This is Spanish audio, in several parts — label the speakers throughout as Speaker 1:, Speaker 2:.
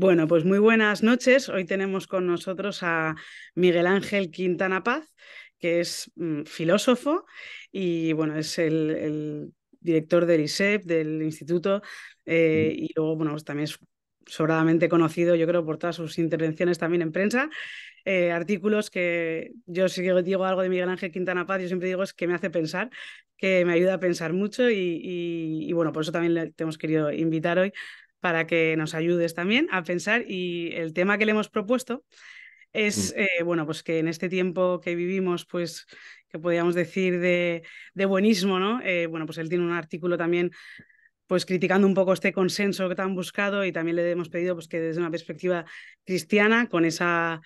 Speaker 1: Bueno, pues muy buenas noches. Hoy tenemos con nosotros a Miguel Ángel Quintana Paz, que es mm, filósofo y bueno, es el, director del ISEP, del instituto, eh, y luego, bueno, pues también es sobradamente conocido, yo creo, por todas sus intervenciones también en prensa. Eh, artículos que yo si digo algo de Miguel Ángel Quintana Paz, yo siempre digo es que me hace pensar, que me ayuda a pensar mucho y, bueno, por eso también le, te hemos querido invitar hoy para que nos ayudes también a pensar y el tema que le hemos propuesto mm. es, eh, bueno, pues que en este tiempo que vivimos, pues que podríamos decir de, buenísimo buenismo, ¿no? Eh, bueno, pues él tiene un artículo también pues criticando un poco este consenso que han buscado y también le hemos pedido pues que desde una perspectiva cristiana, con esa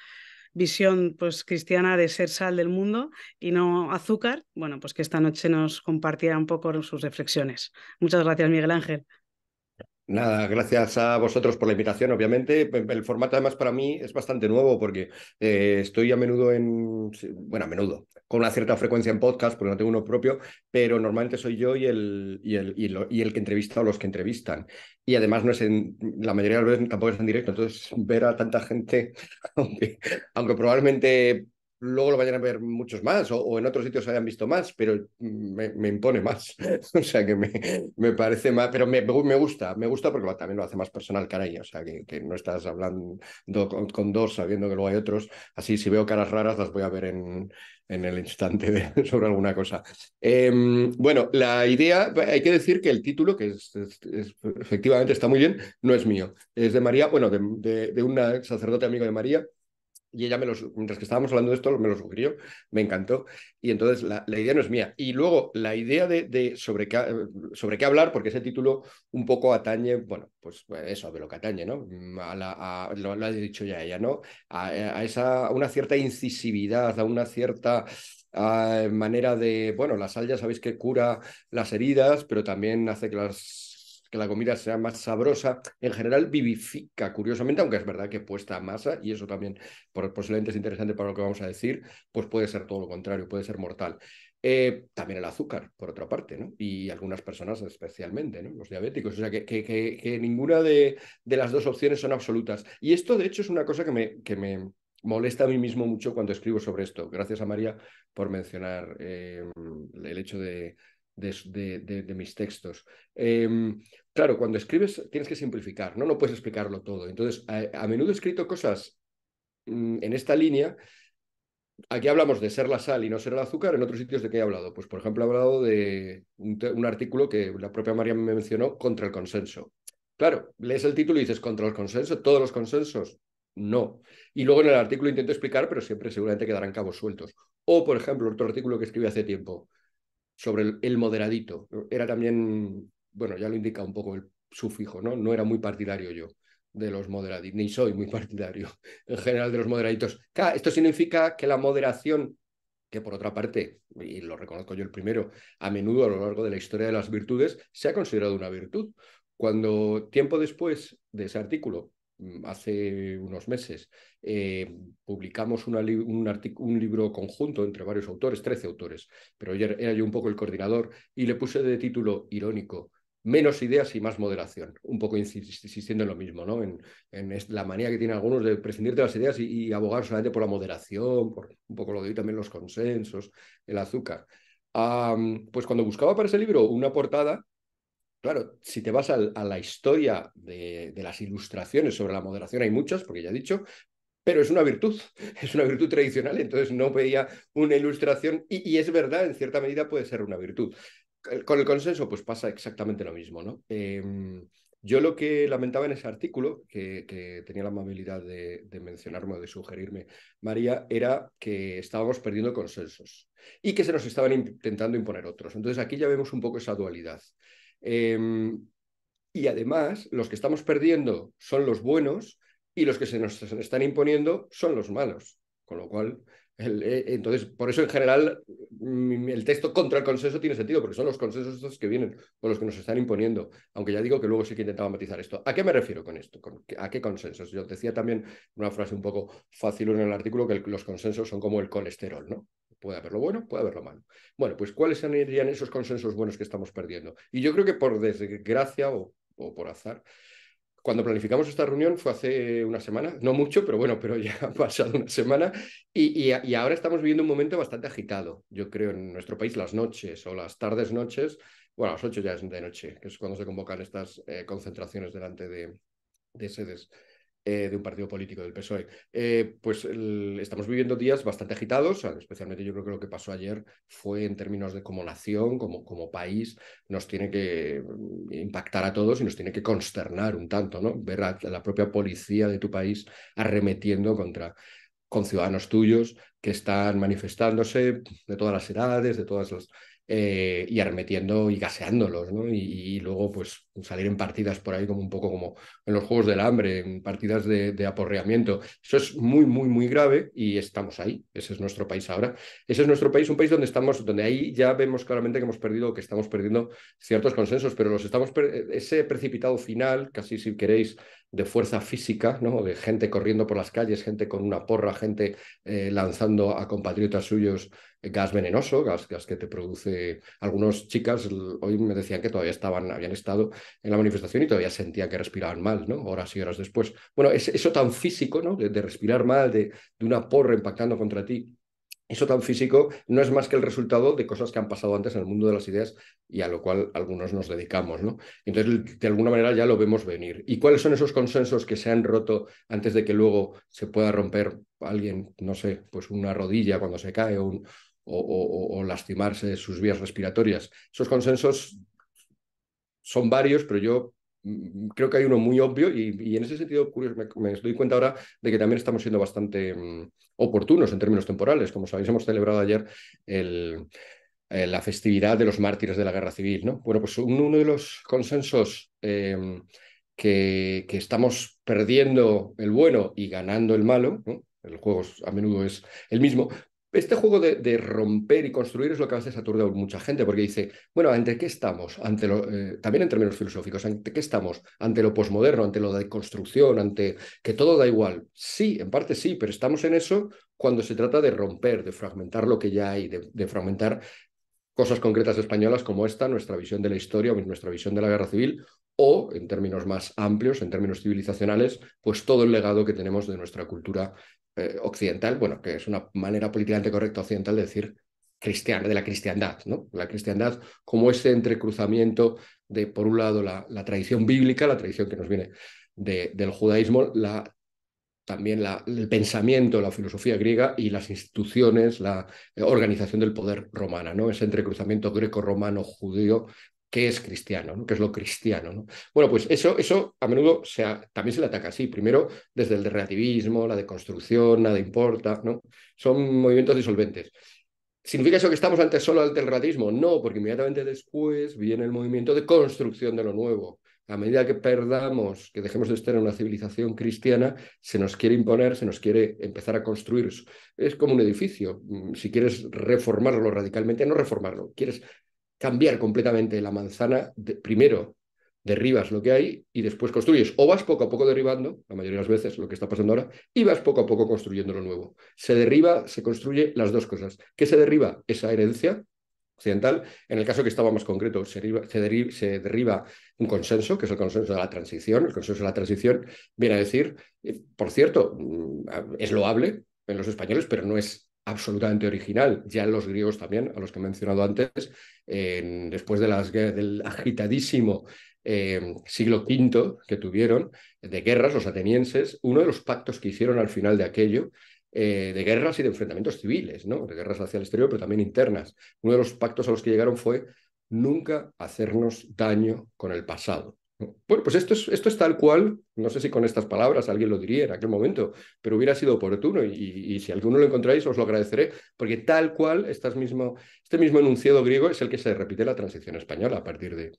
Speaker 1: visión pues cristiana de ser sal del mundo y no azúcar, bueno, pues que esta noche nos compartiera un poco sus reflexiones. Muchas gracias, Miguel Ángel.
Speaker 2: Nada, gracias a vosotros por la invitación, obviamente. El formato además para mí es bastante nuevo porque eh, estoy a menudo en, bueno, a menudo, con una cierta frecuencia en podcast, porque no tengo uno propio, pero normalmente soy yo y el, y el, el que entrevista o los que entrevistan. Y además no es en, la mayoría de las veces tampoco es en directo, entonces ver a tanta gente, aunque probablemente luego lo vayan a ver muchos más o, en otros sitios hayan visto más, pero me, impone más. o sea que me, parece más, pero me, gusta, me gusta porque también lo hace más personal, caray. O sea que, no estás hablando con, dos sabiendo que luego hay otros. Así, si veo caras raras, las voy a ver en, el instante sobre alguna cosa. Em, bueno, la idea, hay que decir que el título, que efectivamente está muy bien, no es mío, es de María, bueno, de un sacerdote amigo de María y ella me los, mientras que estábamos hablando de esto, me lo sugirió, me encantó. Y entonces la, idea no es mía. Y luego la idea de, sobre, qué, hablar, porque ese título un poco atañe, bueno, pues, pues eso, de lo que atañe, ¿no? Mm, lo, ha dicho ya ella, ¿no? A, a una cierta incisividad, a una cierta manera de, bueno, la sal ya sabéis que cura las heridas, pero también hace que las que la comida sea más sabrosa, en general vivifica, curiosamente, aunque es verdad que puesta a masa, y eso también por, posiblemente es interesante para lo que vamos a decir, pues puede ser todo lo contrario, puede ser mortal. Eh, también el azúcar, por otra parte, ¿no? y algunas personas especialmente, ¿no? los diabéticos. O sea, que, ninguna de, las dos opciones son absolutas. Y esto, de hecho, es una cosa que me, que me molesta a mí mismo mucho cuando escribo sobre esto. Gracias a María por mencionar eh, el hecho de, de, mis textos. Em, claro, cuando escribes tienes que simplificar, ¿no? puedes explicarlo todo. Entonces, a, menudo he escrito cosas mm, en esta línea. Aquí hablamos de ser la sal y no ser el azúcar. En otros sitios, ¿de qué he hablado? Pues, por ejemplo, he hablado de un, un artículo que la propia María me mencionó contra el consenso. Claro, lees el título y dices contra el consenso, todos los consensos. No. Y luego en el artículo intento explicar, pero siempre seguramente quedarán cabos sueltos. O, por ejemplo, otro artículo que escribí hace tiempo, sobre el, moderadito. Era también, bueno, ya lo indica un poco el sufijo, ¿no? No era muy partidario yo de los moderaditos, ni soy muy partidario en general de los moderaditos. esto significa que la moderación, que por otra parte, y lo reconozco yo el primero, a menudo a lo largo de la historia de las virtudes, se ha considerado una virtud. Cuando tiempo después de ese artículo Mm, hace unos meses eh, publicamos un, un, libro conjunto entre varios autores, 13 autores, pero ayer era yo un poco el coordinador y le puse de título irónico. Menos ideas y más moderación, un poco insistiendo en lo mismo, ¿no? En, la manía que tienen algunos de prescindir de las ideas y, abogar solamente por la moderación, por un poco lo de también los consensos, el azúcar. pues cuando buscaba para ese libro una portada, Claro, si te vas a, la historia de, las ilustraciones sobre la moderación, hay muchas, porque ya he dicho, pero es una virtud, es una virtud tradicional, entonces no pedía una ilustración y, es verdad, en cierta medida puede ser una virtud. Con el consenso, pues pasa exactamente lo mismo, ¿no? Em, yo lo que lamentaba en ese artículo, que, tenía la amabilidad de, mencionarme o de sugerirme, María, era que estábamos perdiendo consensos y que se nos estaban intentando imponer otros. Entonces aquí ya vemos un poco esa dualidad. Em, y además, los que estamos perdiendo son los buenos y los que se nos están imponiendo son los malos. Con lo cual, eh, entonces, por eso en general mm, el texto contra el consenso tiene sentido, porque son los consensos estos que vienen o los que nos están imponiendo, aunque ya digo que luego sí que intentaba matizar esto. ¿A qué me refiero con esto? ¿A qué consensos? Yo decía también una frase un poco fácil en el artículo que los consensos son como el colesterol, ¿no? Puede haber bueno, puede haber lo malo. Bueno, pues ¿cuáles serían esos consensos buenos que estamos perdiendo? Y yo creo que por desgracia o, por azar, cuando planificamos esta reunión fue hace una semana, no mucho, pero bueno, pero ya ha pasado una semana y, ahora estamos viviendo un momento bastante agitado. Yo creo en nuestro país las noches o las tardes noches, bueno, las ocho ya es de noche, que es cuando se convocan estas eh, concentraciones delante de sedes eh, de un partido político del PSOE. Eh, pues estamos viviendo días bastante agitados, especialmente yo creo que lo que pasó ayer fue en términos de como nación, como, como país, nos tiene que mm, impactar a todos y nos tiene que consternar un tanto, ¿no? Ver a la propia policía de tu país arremetiendo contra con ciudadanos tuyos que están manifestándose de todas las edades, de todas las eh, y arremetiendo y gaseándolos, ¿no? Y, luego pues salir en partidas por ahí como un poco como en los Juegos del Hambre, en partidas de, de, aporreamiento. Eso es muy, muy, muy grave y estamos ahí. Ese es nuestro país ahora. Ese es nuestro país, un país donde estamos, donde ahí ya vemos claramente que hemos perdido, que estamos perdiendo ciertos consensos, pero los estamos, ese precipitado final, casi si queréis, de fuerza física, ¿no? De gente corriendo por las calles, gente con una porra, gente eh, lanzando a compatriotas suyos eh, gas venenoso, gas, que te produce. Algunas chicas hoy me decían que todavía estaban, habían estado en la manifestación y todavía sentían que respiraban mal, ¿no? Horas y horas después. Bueno, eso tan físico, ¿no? De, respirar mal, de una porra impactando contra ti, eso tan físico no es más que el resultado de cosas que han pasado antes en el mundo de las ideas y a lo cual algunos nos dedicamos, ¿no? Entonces, de alguna manera ya lo vemos venir. ¿Y cuáles son esos consensos que se han roto antes de que luego se pueda romper alguien, no sé, pues una rodilla cuando se cae o, o lastimarse sus vías respiratorias? Esos consensos son varios, pero yo Mm, creo que hay uno muy obvio y, en ese sentido me, doy cuenta ahora de que también estamos siendo bastante mm, oportunos en términos temporales. Como sabéis, hemos celebrado ayer eh, la festividad de los mártires de la guerra civil. ¿no? Bueno, pues uno, de los consensos eh, que, estamos perdiendo el bueno y ganando el malo, el juego a menudo es el mismo, este juego de, romper y construir es lo que a veces aturde a mucha gente, porque dice, bueno, ¿ante qué estamos? Ante eh, también en términos filosóficos, ¿ante qué estamos? ¿Ante lo posmoderno, ante lo de construcción, ante que todo da igual? Sí, en parte sí, pero estamos en eso cuando se trata de romper, de fragmentar lo que ya hay, de, de fragmentar cosas concretas españolas como esta, nuestra visión de la historia, nuestra visión de la guerra civil o, en términos más amplios, en términos civilizacionales, pues todo el legado que tenemos de nuestra cultura eh, occidental, bueno, que es una manera políticamente correcta occidental de decir cristiana, de la cristiandad, ¿no? La cristiandad como ese entrecruzamiento de, por un lado, la, tradición bíblica, la tradición que nos viene del judaísmo, la, también la, el pensamiento, la filosofía griega y las instituciones, la eh, organización del poder romana, ¿no? Ese entrecruzamiento greco-romano-judío qué es cristiano, ¿no? qué es lo cristiano. Bueno, pues eso, eso a menudo también se le ataca así, primero desde el relativismo, la deconstrucción, nada importa, ¿no? son movimientos disolventes. ¿Significa eso que estamos ante solo ante el relativismo? No, porque inmediatamente después viene el movimiento de construcción de lo nuevo. A medida que perdamos, que dejemos de estar en una civilización cristiana, se nos quiere imponer, se nos quiere empezar a construir. Es como un edificio. Mm, si quieres reformarlo radicalmente, no reformarlo, quieres cambiar completamente la manzana, primero derribas lo que hay y después construyes. O vas poco a poco derribando, la mayoría de las veces lo que está pasando ahora, y vas poco a poco construyendo lo nuevo. Se derriba, se construye las dos cosas. ¿Qué se derriba? Esa herencia occidental. En el caso que estaba más concreto, se se derriba, un consenso, que es el consenso de la transición. El consenso de la transición viene a decir, eh, por cierto, mm, es loable en los españoles, pero no es absolutamente original. Ya los griegos también, a los que he mencionado antes, después de las, del agitadísimo em, siglo V que tuvieron de guerras, los atenienses, uno de los pactos que hicieron al final de aquello, eh, de guerras y de enfrentamientos civiles, ¿no? de guerras hacia el exterior, pero también internas, uno de los pactos a los que llegaron fue nunca hacernos daño con el pasado. Bueno, pues esto es, esto tal cual, no sé si con estas palabras alguien lo diría en aquel momento, pero hubiera sido oportuno y, si alguno lo encontráis os lo agradeceré, porque tal cual mismo, este mismo enunciado griego es el que se repite la transición española a partir de,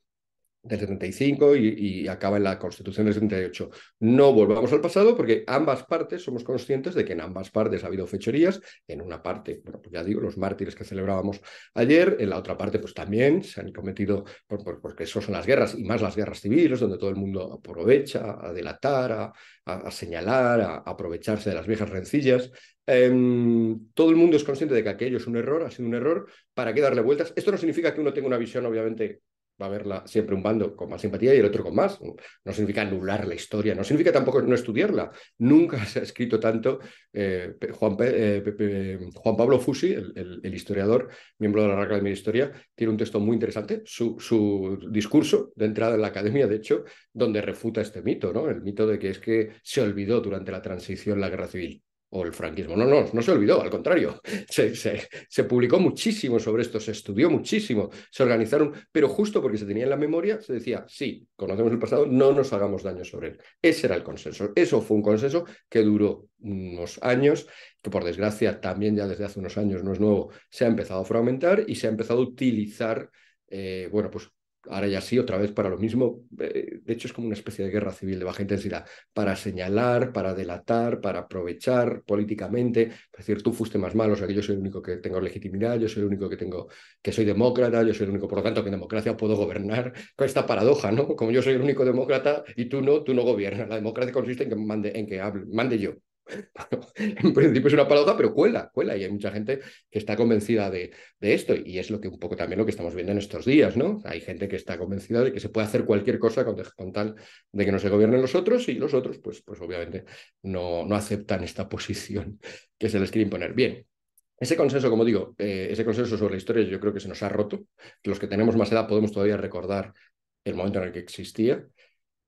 Speaker 2: del 75 y, acaba en la Constitución del 78. No volvamos al pasado porque ambas partes somos conscientes de que en ambas partes ha habido fechorías. En una parte, bueno, pues ya digo, los mártires que celebrábamos ayer, en la otra parte, pues también se han cometido, porque eso son las guerras y más las guerras civiles, donde todo el mundo aprovecha a delatar, a, señalar, a, aprovecharse de las viejas rencillas. Em, todo el mundo es consciente de que aquello es un error, ha sido un error, ¿para qué darle vueltas? Esto no significa que uno tenga una visión, obviamente, Va a haber siempre un bando con más simpatía y el otro con más. No significa anular la historia, no significa tampoco no estudiarla. Nunca se ha escrito tanto eh, eh, Juan, Pablo Fusi, el, historiador, miembro de la Academia de Historia, tiene un texto muy interesante, su, su, discurso de entrada en la academia, de hecho, donde refuta este mito, ¿no? el mito de que es que se olvidó durante la transición la guerra civil o el franquismo. No, no, no se olvidó, al contrario, se, publicó muchísimo sobre esto, se estudió muchísimo, se organizaron, pero justo porque se tenía en la memoria, se decía, sí, conocemos el pasado, no nos hagamos daño sobre él. Ese era el consenso. Eso fue un consenso que duró unos años, que por desgracia también ya desde hace unos años no es nuevo, se ha empezado a fragmentar y se ha empezado a utilizar, eh, bueno, pues ahora ya sí, otra vez para lo mismo. Eh, de hecho, es como una especie de guerra civil de baja intensidad, para señalar, para delatar, para aprovechar políticamente, es decir, tú fuiste más malo, o sea, que yo soy el único que tengo legitimidad, yo soy el único que tengo, que soy demócrata, yo soy el único, por lo tanto, que en democracia puedo gobernar, con esta paradoja, ¿no? Como yo soy el único demócrata y tú no, tú no gobiernas. La democracia consiste en que mande, en que hable, mande yo, en principio es una paradoja, pero cuela, cuela. Y hay mucha gente que está convencida de, de, esto. Y es lo que un poco también lo que estamos viendo en estos días, ¿no? Hay gente que está convencida de que se puede hacer cualquier cosa con, tal de que no se gobiernen los otros, y los otros, pues, pues obviamente, no, no aceptan esta posición que se les quiere imponer. Bien, ese consenso, como digo, eh, ese consenso sobre la historia yo creo que se nos ha roto. Los que tenemos más edad podemos todavía recordar el momento en el que existía.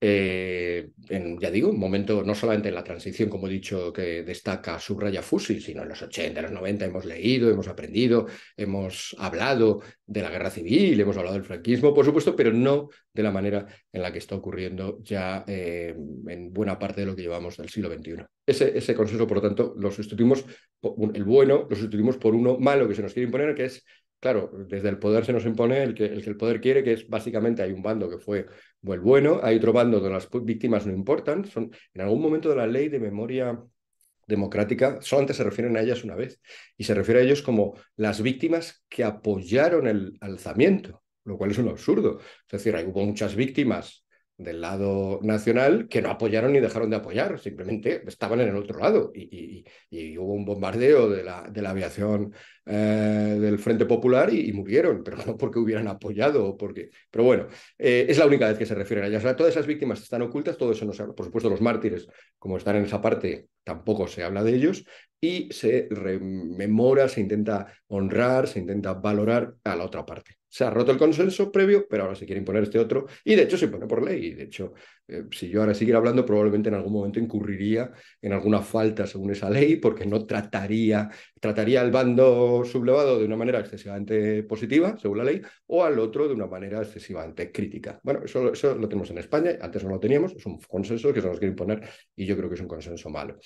Speaker 2: Eh, en, ya digo, un momento no solamente en la transición, como he dicho, que destaca, subraya Fusi, sino en los 80, los 90 hemos leído, hemos aprendido, hemos hablado de la guerra civil, hemos hablado del franquismo, por supuesto, pero no de la manera en la que está ocurriendo ya eh, en buena parte de lo que llevamos del siglo XXI. Ese, ese consenso, por lo tanto, lo sustituimos, el bueno lo sustituimos por uno malo que se nos quiere imponer, que es claro, desde el poder se nos impone el que, el poder quiere, que es básicamente hay un bando que fue el bueno, hay otro bando donde las víctimas no importan, son en algún momento de la ley de memoria democrática, solamente se refieren a ellas una vez, y se refiere a ellos como las víctimas que apoyaron el alzamiento, lo cual es un absurdo. Es decir, hay, hubo muchas víctimas del lado nacional que no apoyaron ni dejaron de apoyar, simplemente estaban en el otro lado y, hubo un bombardeo de la, de la aviación eh, del Frente Popular y, murieron, pero no porque hubieran apoyado o porque... Pero bueno, eh, es la única vez que se refieren a ellas. todas esas víctimas están ocultas, todo eso no se habla. Por supuesto, los mártires, como están en esa parte, tampoco se habla de ellos y se rememora, se intenta honrar, se intenta valorar a la otra parte se ha roto el consenso previo, pero ahora se quiere imponer este otro, y de hecho se impone por ley. Y de hecho, eh, si yo ahora siguiera hablando, probablemente en algún momento incurriría en alguna falta según esa ley, porque no trataría, trataría al bando sublevado de una manera excesivamente positiva, según la ley, o al otro de una manera excesivamente crítica. Bueno, eso, eso lo tenemos en España, antes no lo teníamos, es un consenso que se nos quiere imponer, y yo creo que es un consenso malo.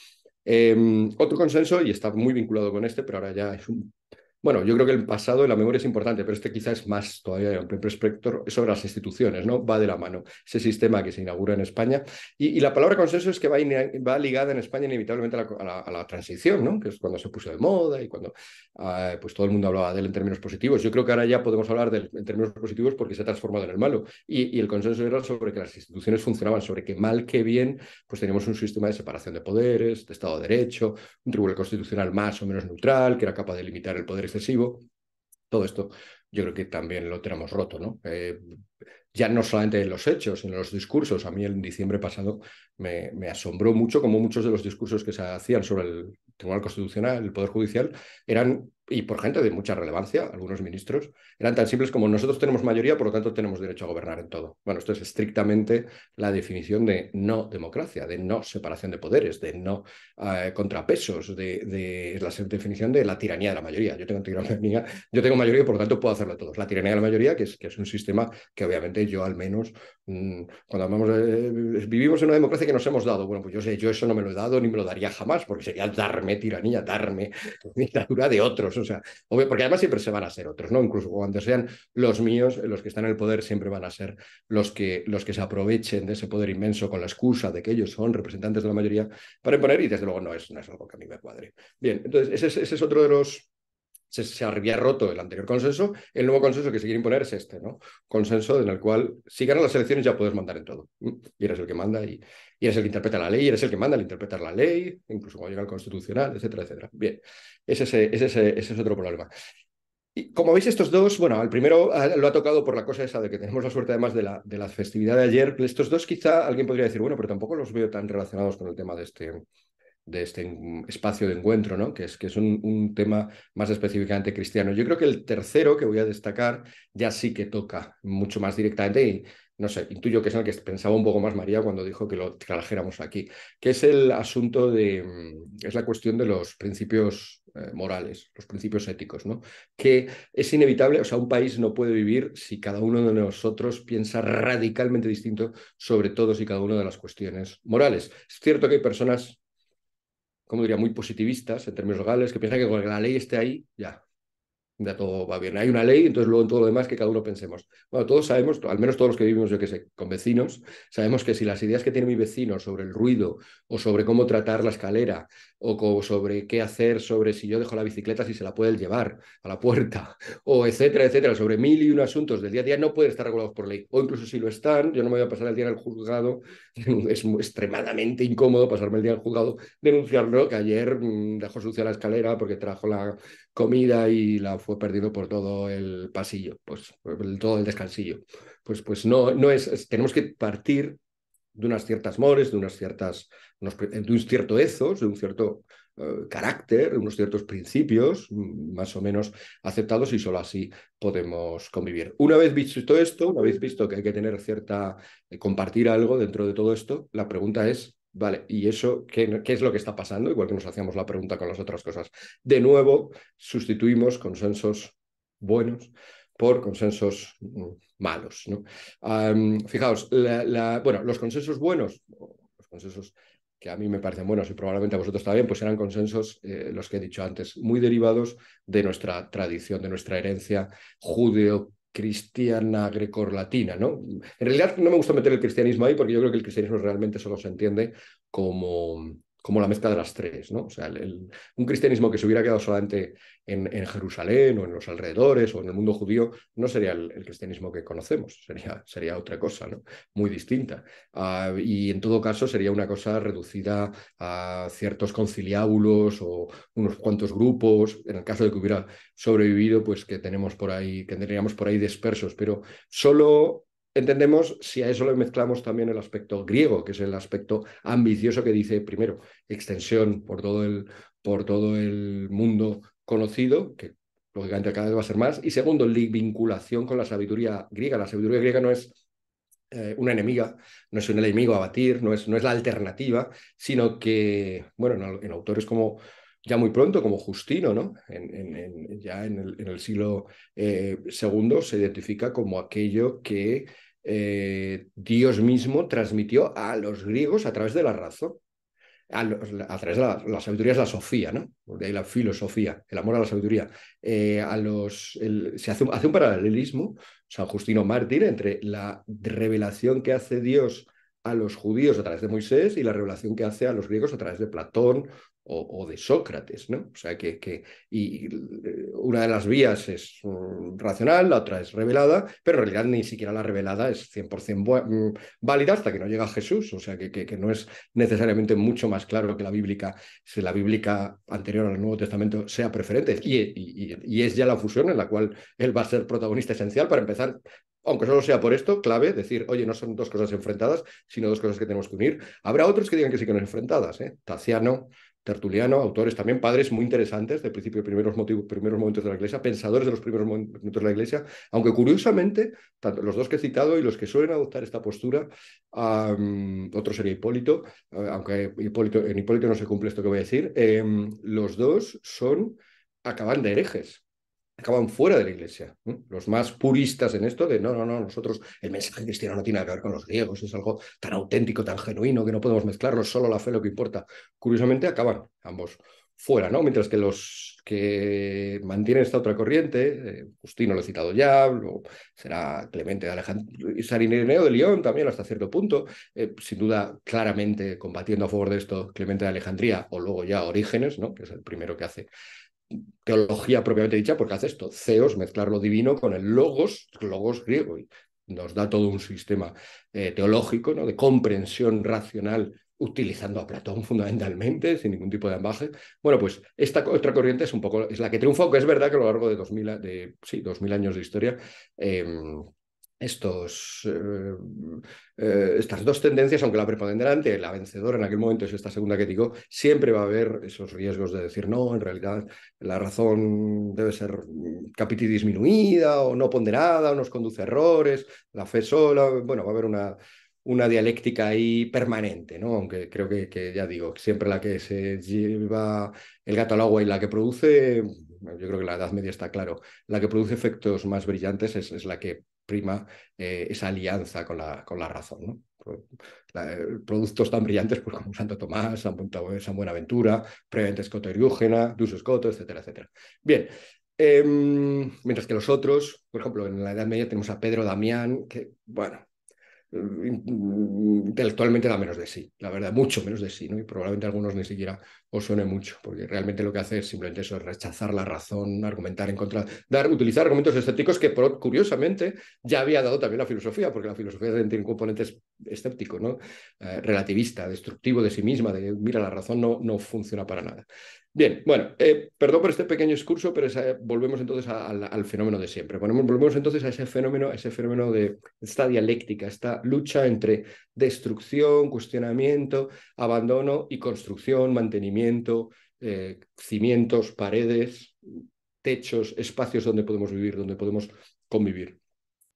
Speaker 2: Em, otro consenso, y está muy vinculado con este, pero ahora ya es un bueno, yo creo que el pasado y la memoria es importante, pero este quizás es más todavía primer espectro sobre las instituciones, ¿no? Va de la mano ese sistema que se inaugura en España. Y, la palabra consenso es que va, ligada en España inevitablemente a la, transición, ¿no? Que es cuando se puso de moda y cuando ah, pues todo el mundo hablaba de él en términos positivos. Yo creo que ahora ya podemos hablar de él en términos positivos porque se ha transformado en el malo. Y, el consenso era sobre que las instituciones funcionaban, sobre que mal que bien, pues teníamos un sistema de separación de poderes, de Estado de Derecho, un tribunal constitucional más o menos neutral, que era capaz de limitar el poder excesivo. Todo esto yo creo que también lo tenemos roto, ¿no? Eh, ya no solamente en los hechos, sino en los discursos. A mí en diciembre pasado me, me, asombró mucho como muchos de los discursos que se hacían sobre el Tribunal Constitucional, el Poder Judicial, eran y por gente de mucha relevancia, algunos ministros, eran tan simples como nosotros tenemos mayoría, por lo tanto tenemos derecho a gobernar en todo. Bueno, esto es estrictamente la definición de no democracia, de no separación de poderes, de no eh, contrapesos, de, la definición de la tiranía de la mayoría. Yo tengo tiranía, yo tengo mayoría, por lo tanto puedo hacerlo todo. La tiranía de la mayoría, que es, que es un sistema que obviamente yo al menos Mm, cuando hablamos eh, vivimos en una democracia que nos hemos dado. Bueno, pues yo sé, yo eso no me lo he dado ni me lo daría jamás, porque sería darme tiranía, darme dictadura de otros. O sea, porque además siempre se van a ser otros, ¿no? Incluso cuando sean los míos, los que están en el poder, siempre van a ser los que, los que se aprovechen de ese poder inmenso con la excusa de que ellos son representantes de la mayoría para imponer, y desde luego no es, no es algo que a mí me cuadre. Bien, entonces ese es otro de los se, había roto el anterior consenso, el nuevo consenso que se quiere imponer es este, ¿no? Consenso en el cual, si ganas las elecciones, ya puedes mandar en todo. Mm, y eres el que manda, y, eres el que interpreta la ley, y eres el que manda al interpretar la ley, incluso cuando llega al constitucional, etcétera, etcétera. Bien, ese, ese, es otro problema. Y como veis, estos dos, bueno, el primero lo ha tocado por la cosa esa de que tenemos la suerte además de la, de la festividad de ayer. Estos dos quizá alguien podría decir, bueno, pero tampoco los veo tan relacionados con el tema de este, de este espacio de encuentro, ¿no? que es, que es un, tema más específicamente cristiano. Yo creo que el tercero que voy a destacar ya sí que toca mucho más directamente y, no sé, intuyo que es el que pensaba un poco más María cuando dijo que lo trajéramos aquí, que es el asunto de, mm, es la cuestión de los principios eh, morales, los principios éticos, ¿no? Que es inevitable, o sea, un país no puede vivir si cada uno de nosotros piensa radicalmente distinto sobre todos y cada una de las cuestiones morales. Es cierto que hay personas como diría?, muy positivistas en términos legales, que piensan que con que la ley esté ahí, ya, ya todo va bien. Hay una ley, entonces luego en todo lo demás que cada uno pensemos. Bueno, todos sabemos, al menos todos los que vivimos, yo que sé, con vecinos, sabemos que si las ideas que tiene mi vecino sobre el ruido o sobre cómo tratar la escalera o sobre qué hacer, sobre si yo dejo la bicicleta, si se la puede llevar a la puerta, o etcétera, etcétera, sobre mil y un asuntos del día a día, no pueden estar regulados por ley. O incluso si lo están, yo no me voy a pasar el día en el juzgado, es extremadamente incómodo pasarme el día en el juzgado, denunciarlo, que ayer mm, dejó sucia la escalera porque trajo la, comida y la fue perdiendo por todo el pasillo, pues todo el descansillo. Pues, pues no, no es, tenemos que partir de unas ciertas mores, de unas ciertas, de un cierto ethos, de un cierto eh, carácter, de unos ciertos principios mm, más o menos aceptados y solo así podemos convivir. Una vez visto esto, una vez visto que hay que tener cierta, eh, compartir algo dentro de todo esto, la pregunta es Vale, ¿y eso qué, es lo que está pasando? Igual que nos hacíamos la pregunta con las otras cosas. De nuevo, sustituimos consensos buenos por consensos mm, malos. fijaos, bueno, los consensos buenos, los consensos que a mí me parecen buenos y probablemente a vosotros también, pues eran consensos, eh, los que he dicho antes, muy derivados de nuestra tradición, de nuestra herencia judeo cristiana grecor-latina, ¿no? En realidad no me gusta meter el cristianismo ahí porque yo creo que el cristianismo realmente solo se entiende como como la mezcla de las tres, ¿no? O sea, un cristianismo que se hubiera quedado solamente en, Jerusalén o en los alrededores o en el mundo judío no sería el, cristianismo que conocemos, sería, sería, otra cosa, ¿no? Muy distinta. Ah, y en todo caso sería una cosa reducida a ciertos conciliábulos o unos cuantos grupos, en el caso de que hubiera sobrevivido, pues que tenemos por ahí, que tendríamos por ahí dispersos, pero solo entendemos si a eso le mezclamos también el aspecto griego, que es el aspecto ambicioso que dice, primero, extensión por todo el, por todo el mundo conocido, que lógicamente cada vez va a ser más, y segundo, vinculación con la sabiduría griega. La sabiduría griega no es eh, una enemiga, no es un enemigo a batir, no es, no es la alternativa, sino que, bueno, en, autores como ya muy pronto, como Justino, ¿no? En, ya en el, siglo eh, II se identifica como aquello que eh, Dios mismo transmitió a los griegos a través de la razón, a, través de la, sabiduría es la sofía, ¿no? De ahí la filosofía, el amor a la sabiduría. Eh, a los, se hace un paralelismo, San Justino Mártir, entre la revelación que hace Dios a los judíos a través de Moisés y la revelación que hace a los griegos a través de Platón o, de Sócrates, ¿no? O sea que, y, eh, una de las vías es mm, racional, la otra es revelada, pero en realidad ni siquiera la revelada es 100% mm, válida hasta que no llega Jesús, o sea que, no es necesariamente mucho más claro que la bíblica, si la bíblica anterior al Nuevo Testamento sea preferente, y, es ya la fusión en la cual él va a ser protagonista esencial para empezar aunque solo sea por esto, clave decir, oye, no son dos cosas enfrentadas, sino dos cosas que tenemos que unir. Habrá otros que digan que sí que no son enfrentadas, ¿eh? Taciano, tertuliano, autores también, padres muy interesantes de principio, primeros, motivos, primeros momentos de la Iglesia, pensadores de los primeros momentos de la Iglesia, aunque curiosamente, tanto los dos que he citado y los que suelen adoptar esta postura, otro sería Hipólito, eh, aunque Hipólito, en Hipólito no se cumple esto que voy a decir, em, los dos son, acaban de herejes acaban fuera de la iglesia. Los más puristas en esto de no, no, no, nosotros el mensaje cristiano no tiene nada que ver con los griegos, es algo tan auténtico, tan genuino que no podemos mezclarlo, solo la fe lo que importa. Curiosamente acaban ambos fuera, ¿no? Mientras que los que mantienen esta otra corriente, eh, Justino lo he citado ya, será Clemente de Alejandría, y Sarineo de León también hasta cierto punto, eh, sin duda claramente combatiendo a favor de esto Clemente de Alejandría o luego ya Orígenes, ¿no? Que es el primero que hace teología propiamente dicha, porque hace esto, Zeus, mezclar lo divino con el logos, logos griego, y nos da todo un sistema eh, teológico ¿no? de comprensión racional utilizando a Platón fundamentalmente, sin ningún tipo de ambaje. Bueno, pues esta otra corriente es un poco es la que triunfó que es verdad que a lo largo de 2000, de, sí, años de historia, em, estos, eh, eh, estas dos tendencias, aunque la preponderante, la vencedora en aquel momento es esta segunda que digo, siempre va a haber esos riesgos de decir, no, en realidad la razón debe ser mm, capiti disminuida o no ponderada o nos conduce a errores, la fe sola, bueno, va a haber una, una dialéctica ahí permanente, ¿no? Aunque creo que, ya digo, siempre la que se lleva el gato al agua y la que produce, yo creo que la Edad Media está claro, la que produce efectos más brillantes es la que prima eh, esa alianza con la, con la razón. ¿no? Eh, productos tan brillantes pues, como Santo Tomás, San, San Buenaventura, previamente Scotoriúgena, Duso Scoto, etcétera, etcétera. Bien, em, mientras que los otros, por ejemplo, en la Edad Media tenemos a Pedro Damián, que, bueno, intelectualmente da menos de sí, la verdad, mucho menos de sí, ¿no? Y probablemente a algunos ni siquiera os suene mucho, porque realmente lo que hace es simplemente eso, es rechazar la razón, argumentar en contra, dar, utilizar argumentos escépticos que curiosamente ya había dado también la filosofía, porque la filosofía tiene un componente escéptico, ¿no? Eh, relativista, destructivo de sí misma, de mira, la razón no, no funciona para nada. Bien, bueno, eh, perdón por este pequeño excurso, pero volvemos entonces al fenómeno de siempre. Volvemos, entonces a ese fenómeno, a ese fenómeno de esta dialéctica, esta lucha entre destrucción, cuestionamiento, abandono y construcción, mantenimiento, eh, cimientos, paredes, techos, espacios donde podemos vivir, donde podemos convivir.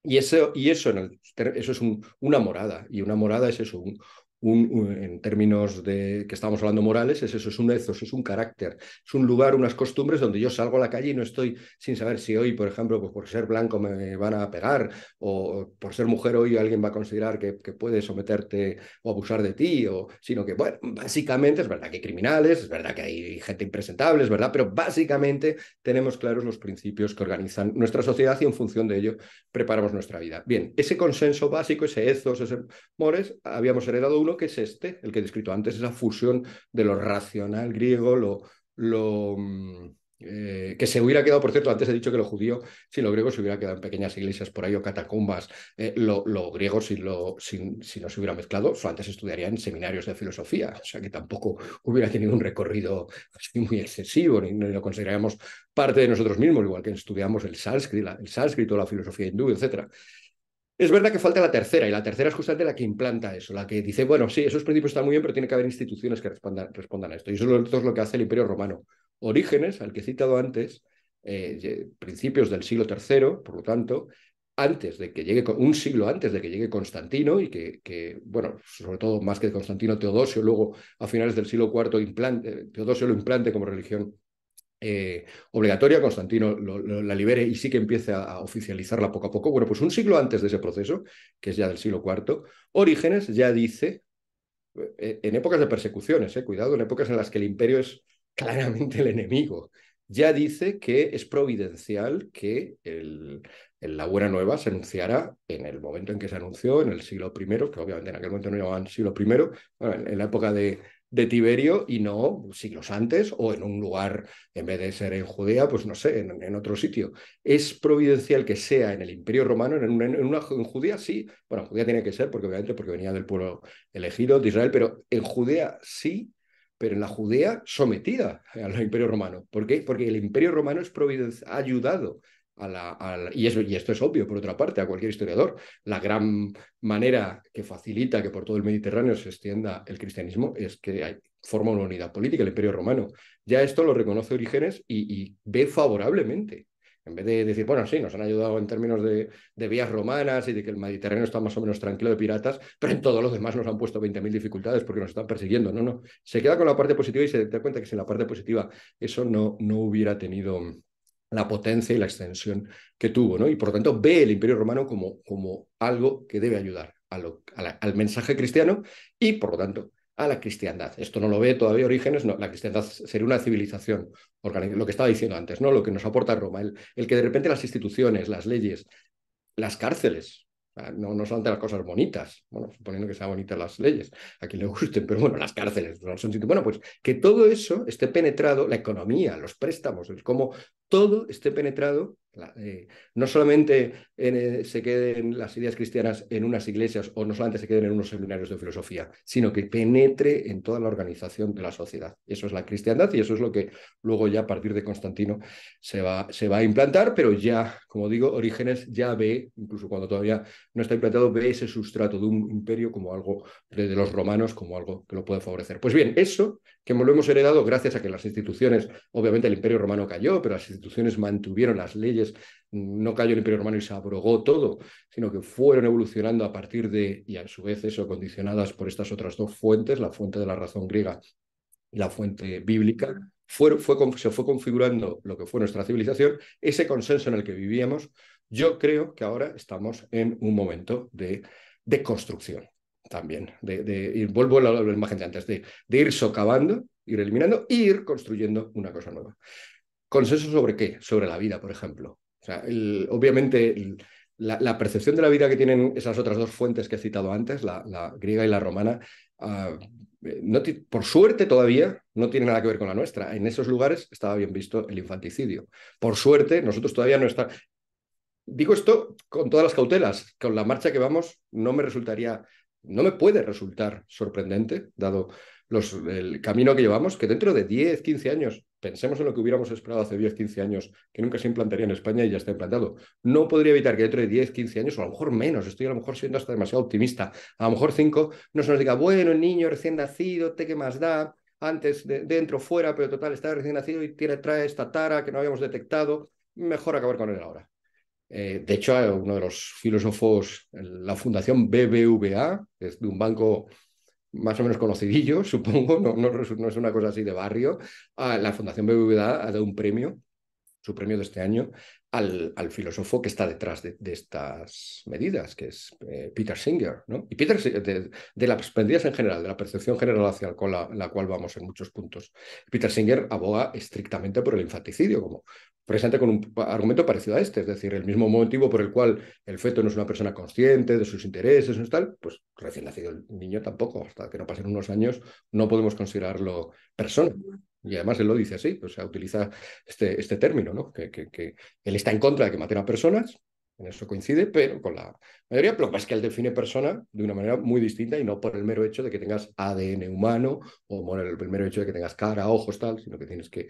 Speaker 2: Y eso, y eso, eso es una morada, y una morada es eso, un, en términos de que estamos hablando morales, es eso, es un ethos, es un carácter, es un lugar, unas costumbres donde yo salgo a la calle y no estoy sin saber si hoy, por ejemplo, pues por ser blanco me van a pegar o por ser mujer hoy alguien va a considerar que, que puede someterte o abusar de ti, o, sino que, bueno, básicamente es verdad que hay criminales, es verdad que hay gente impresentable, es verdad, pero básicamente tenemos claros los principios que organizan nuestra sociedad y en función de ello preparamos nuestra vida. Bien, ese consenso básico, ese ethos, ese mores, habíamos heredado uno que es este, el que he descrito antes, esa fusión de lo racional griego, lo, lo mm, eh, que se hubiera quedado, por cierto, antes he dicho que lo judío, si lo griego se hubiera quedado en pequeñas iglesias por ahí o catacumbas, eh, lo, griego si, lo, si, no se hubiera mezclado, antes estudiaría en seminarios de filosofía, o sea que tampoco hubiera tenido un recorrido así muy excesivo, ni, lo consideraríamos parte de nosotros mismos, igual que estudiamos el sánscrito, la, el sánscrito, la filosofía hindú, etc., es verdad que falta la tercera, y la tercera es justamente la que implanta eso, la que dice, bueno, sí, esos principios están muy bien, pero tiene que haber instituciones que respondan, a esto. Y eso es lo que hace el Imperio Romano. Orígenes, al que he citado antes, eh, principios del siglo III, por lo tanto, antes de que llegue, un siglo antes de que llegue Constantino y que, bueno, sobre todo más que Constantino, Teodosio, luego a finales del siglo IV, implante, Teodosio lo implante como religión eh, obligatoria, Constantino la libere y sí que empiece a, oficializarla poco a poco. Bueno, pues un siglo antes de ese proceso, que es ya del siglo IV, Orígenes ya dice, eh, eh, en épocas de persecuciones, cuidado, en épocas en las que el imperio es claramente el enemigo, ya dice que es providencial que la buena nueva se anunciara en el momento en que se anunció, en el siglo I, que obviamente en aquel momento no llamaban siglo I, bueno, en la época de, de Tiberio y no siglos antes o en un lugar, en vez de ser en Judea, pues no sé, en, otro sitio. ¿Es providencial que sea en el Imperio Romano, en, en, en Judea? Sí, bueno, en Judea tiene que ser, porque obviamente porque venía del pueblo elegido de Israel, pero en Judea sí, pero en la Judea sometida al Imperio Romano. ¿Por qué? Porque el Imperio Romano es ha ayudado y, esto es obvio, por otra parte, a cualquier historiador. La gran manera que facilita que por todo el Mediterráneo se extienda el cristianismo es que forma una unidad política, el Imperio Romano. Ya esto lo reconoce Orígenes y, ve favorablemente. En vez de decir, bueno, sí, nos han ayudado en términos de, vías romanas y de que el Mediterráneo está más o menos tranquilo de piratas, pero en todos los demás nos han puesto 20.000 dificultades porque nos están persiguiendo. No, no. Se queda con la parte positiva y se da cuenta que sin la parte positiva eso no, no hubiera tenido la potencia y la extensión que tuvo, ¿no? Y por lo tanto ve el Imperio Romano como, como algo que debe ayudar al mensaje cristiano y por lo tanto a la cristiandad. Esto no lo ve todavía Orígenes, no, la cristiandad sería una civilización lo que estaba diciendo antes, ¿no? Lo que nos aporta Roma, el, que de repente las instituciones, las leyes, las cárceles, no, no de las cosas bonitas, bueno, suponiendo que sean bonitas las leyes, a quien le gusten, pero bueno, las cárceles no son Bueno, pues que todo eso esté penetrado, la economía, los préstamos, el cómo todo esté penetrado, eh, no solamente eh, se queden las ideas cristianas en unas iglesias o no solamente se queden en unos seminarios de filosofía, sino que penetre en toda la organización de la sociedad. Eso es la cristiandad y eso es lo que luego ya a partir de Constantino se va, se va a implantar, pero ya, como digo, Orígenes ya ve, incluso cuando todavía no está implantado, ve ese sustrato de un imperio como algo de los romanos, como algo que lo puede favorecer. Pues bien, eso que lo hemos heredado gracias a que las instituciones, obviamente el imperio romano cayó, pero las instituciones instituciones mantuvieron las leyes, no cayó el Imperio Romano y se abrogó todo, sino que fueron evolucionando a partir de, y a su vez eso, condicionadas por estas otras dos fuentes, la fuente de la razón griega y la fuente bíblica, fue, se fue configurando lo que fue nuestra civilización, ese consenso en el que vivíamos, yo creo que ahora estamos en un momento de, construcción también, de, y vuelvo a la, imagen de antes, de, ir socavando, ir eliminando e ir construyendo una cosa nueva. ¿Consenso sobre qué? Sobre la vida, por ejemplo. O sea, obviamente la, percepción de la vida que tienen esas otras dos fuentes que he citado antes, la, griega y la romana, ah, eh, por suerte todavía no tiene nada que ver con la nuestra. En esos lugares estaba bien visto el infanticidio. Por suerte, nosotros todavía no está. Digo esto con todas las cautelas. Con la marcha que vamos, no me resultaría, no me puede resultar sorprendente, dado el camino que llevamos, que dentro de 10, 15 años, pensemos en lo que hubiéramos esperado hace 10, 15 años, que nunca se implantaría en España y ya está implantado, no podría evitar que dentro de 10, 15 años, o a lo mejor menos, estoy a lo mejor siendo hasta demasiado optimista, a lo mejor 5, no se nos diga, bueno, el niño recién nacido, ¿te qué más da? Antes, dentro, fuera, pero total, está recién nacido y tiene, trae esta tara que no habíamos detectado, mejor acabar con él ahora. Eh, de hecho, uno de los filósofos, la fundación BBVA, es de un banco más o menos conocidillo, supongo, no, es una cosa así de barrio, ah, la Fundación BBVA ha dado un premio su premio de este año al, filósofo que está detrás de, estas medidas, que es eh, Peter Singer. ¿no? Y Peter, de, las medidas en general, de la percepción general hacia la, cual vamos en muchos puntos. Peter Singer aboga estrictamente por el infanticidio, como presente con un argumento parecido a este, es decir, el mismo motivo por el cual el feto no es una persona consciente de sus intereses, no tal, pues recién nacido el niño tampoco, hasta que no pasen unos años, no podemos considerarlo persona. Y además él lo dice así, pues, o sea utiliza este, este término, ¿no? Que, que, él está en contra de que maten a personas, en eso coincide, pero con la mayoría, pero lo que es que él define persona de una manera muy distinta y no por el mero hecho de que tengas ADN humano o por el mero hecho de que tengas cara, ojos, tal, sino que tienes que,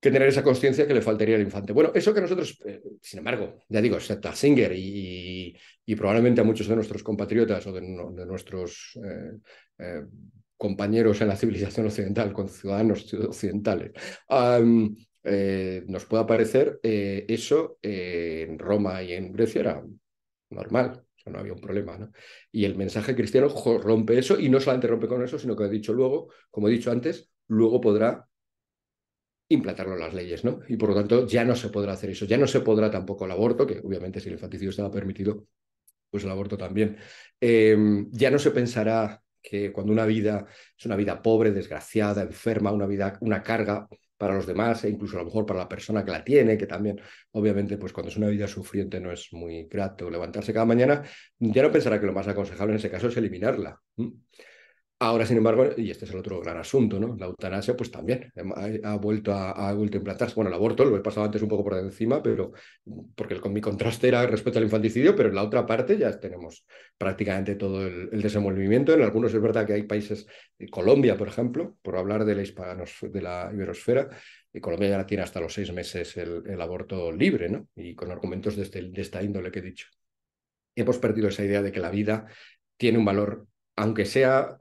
Speaker 2: tener esa conciencia que le faltaría al infante. Bueno, eso que nosotros, eh, sin embargo, ya digo, excepto a Singer y, probablemente a muchos de nuestros compatriotas o de, nuestros... Eh, eh, compañeros en la civilización occidental, con ciudadanos occidentales, eh, nos puede parecer eh, eso eh, en Roma y en Grecia era normal, no había un problema. ¿no? Y el mensaje cristiano rompe eso y no solamente rompe con eso, sino que he dicho luego, como he dicho antes, luego podrá implantarlo las leyes, ¿no? Y por lo tanto ya no se podrá hacer eso, ya no se podrá tampoco el aborto, que obviamente si el infanticidio estaba permitido, pues el aborto también. Em, ya no se pensará que cuando una vida es una vida pobre, desgraciada, enferma, una vida, una carga para los demás e incluso a lo mejor para la persona que la tiene, que también obviamente pues cuando es una vida sufriente no es muy grato levantarse cada mañana, ya no pensará que lo más aconsejable en ese caso es eliminarla. Ahora, sin embargo, y este es el otro gran asunto, ¿no? La eutanasia, pues también em, ha, vuelto a, implantarse. Bueno, el aborto lo he pasado antes un poco por encima, pero porque con mi contraste era respecto al infanticidio, pero en la otra parte ya tenemos prácticamente todo el, desenvolvimiento. En algunos es verdad que hay países, eh, Colombia, por ejemplo, por hablar de la, hispanos, de la iberosfera, y eh, Colombia ya tiene hasta los seis meses el, aborto libre, ¿no? Y con argumentos de, este, de esta índole que he dicho. Hemos perdido esa idea de que la vida tiene un valor aunque sea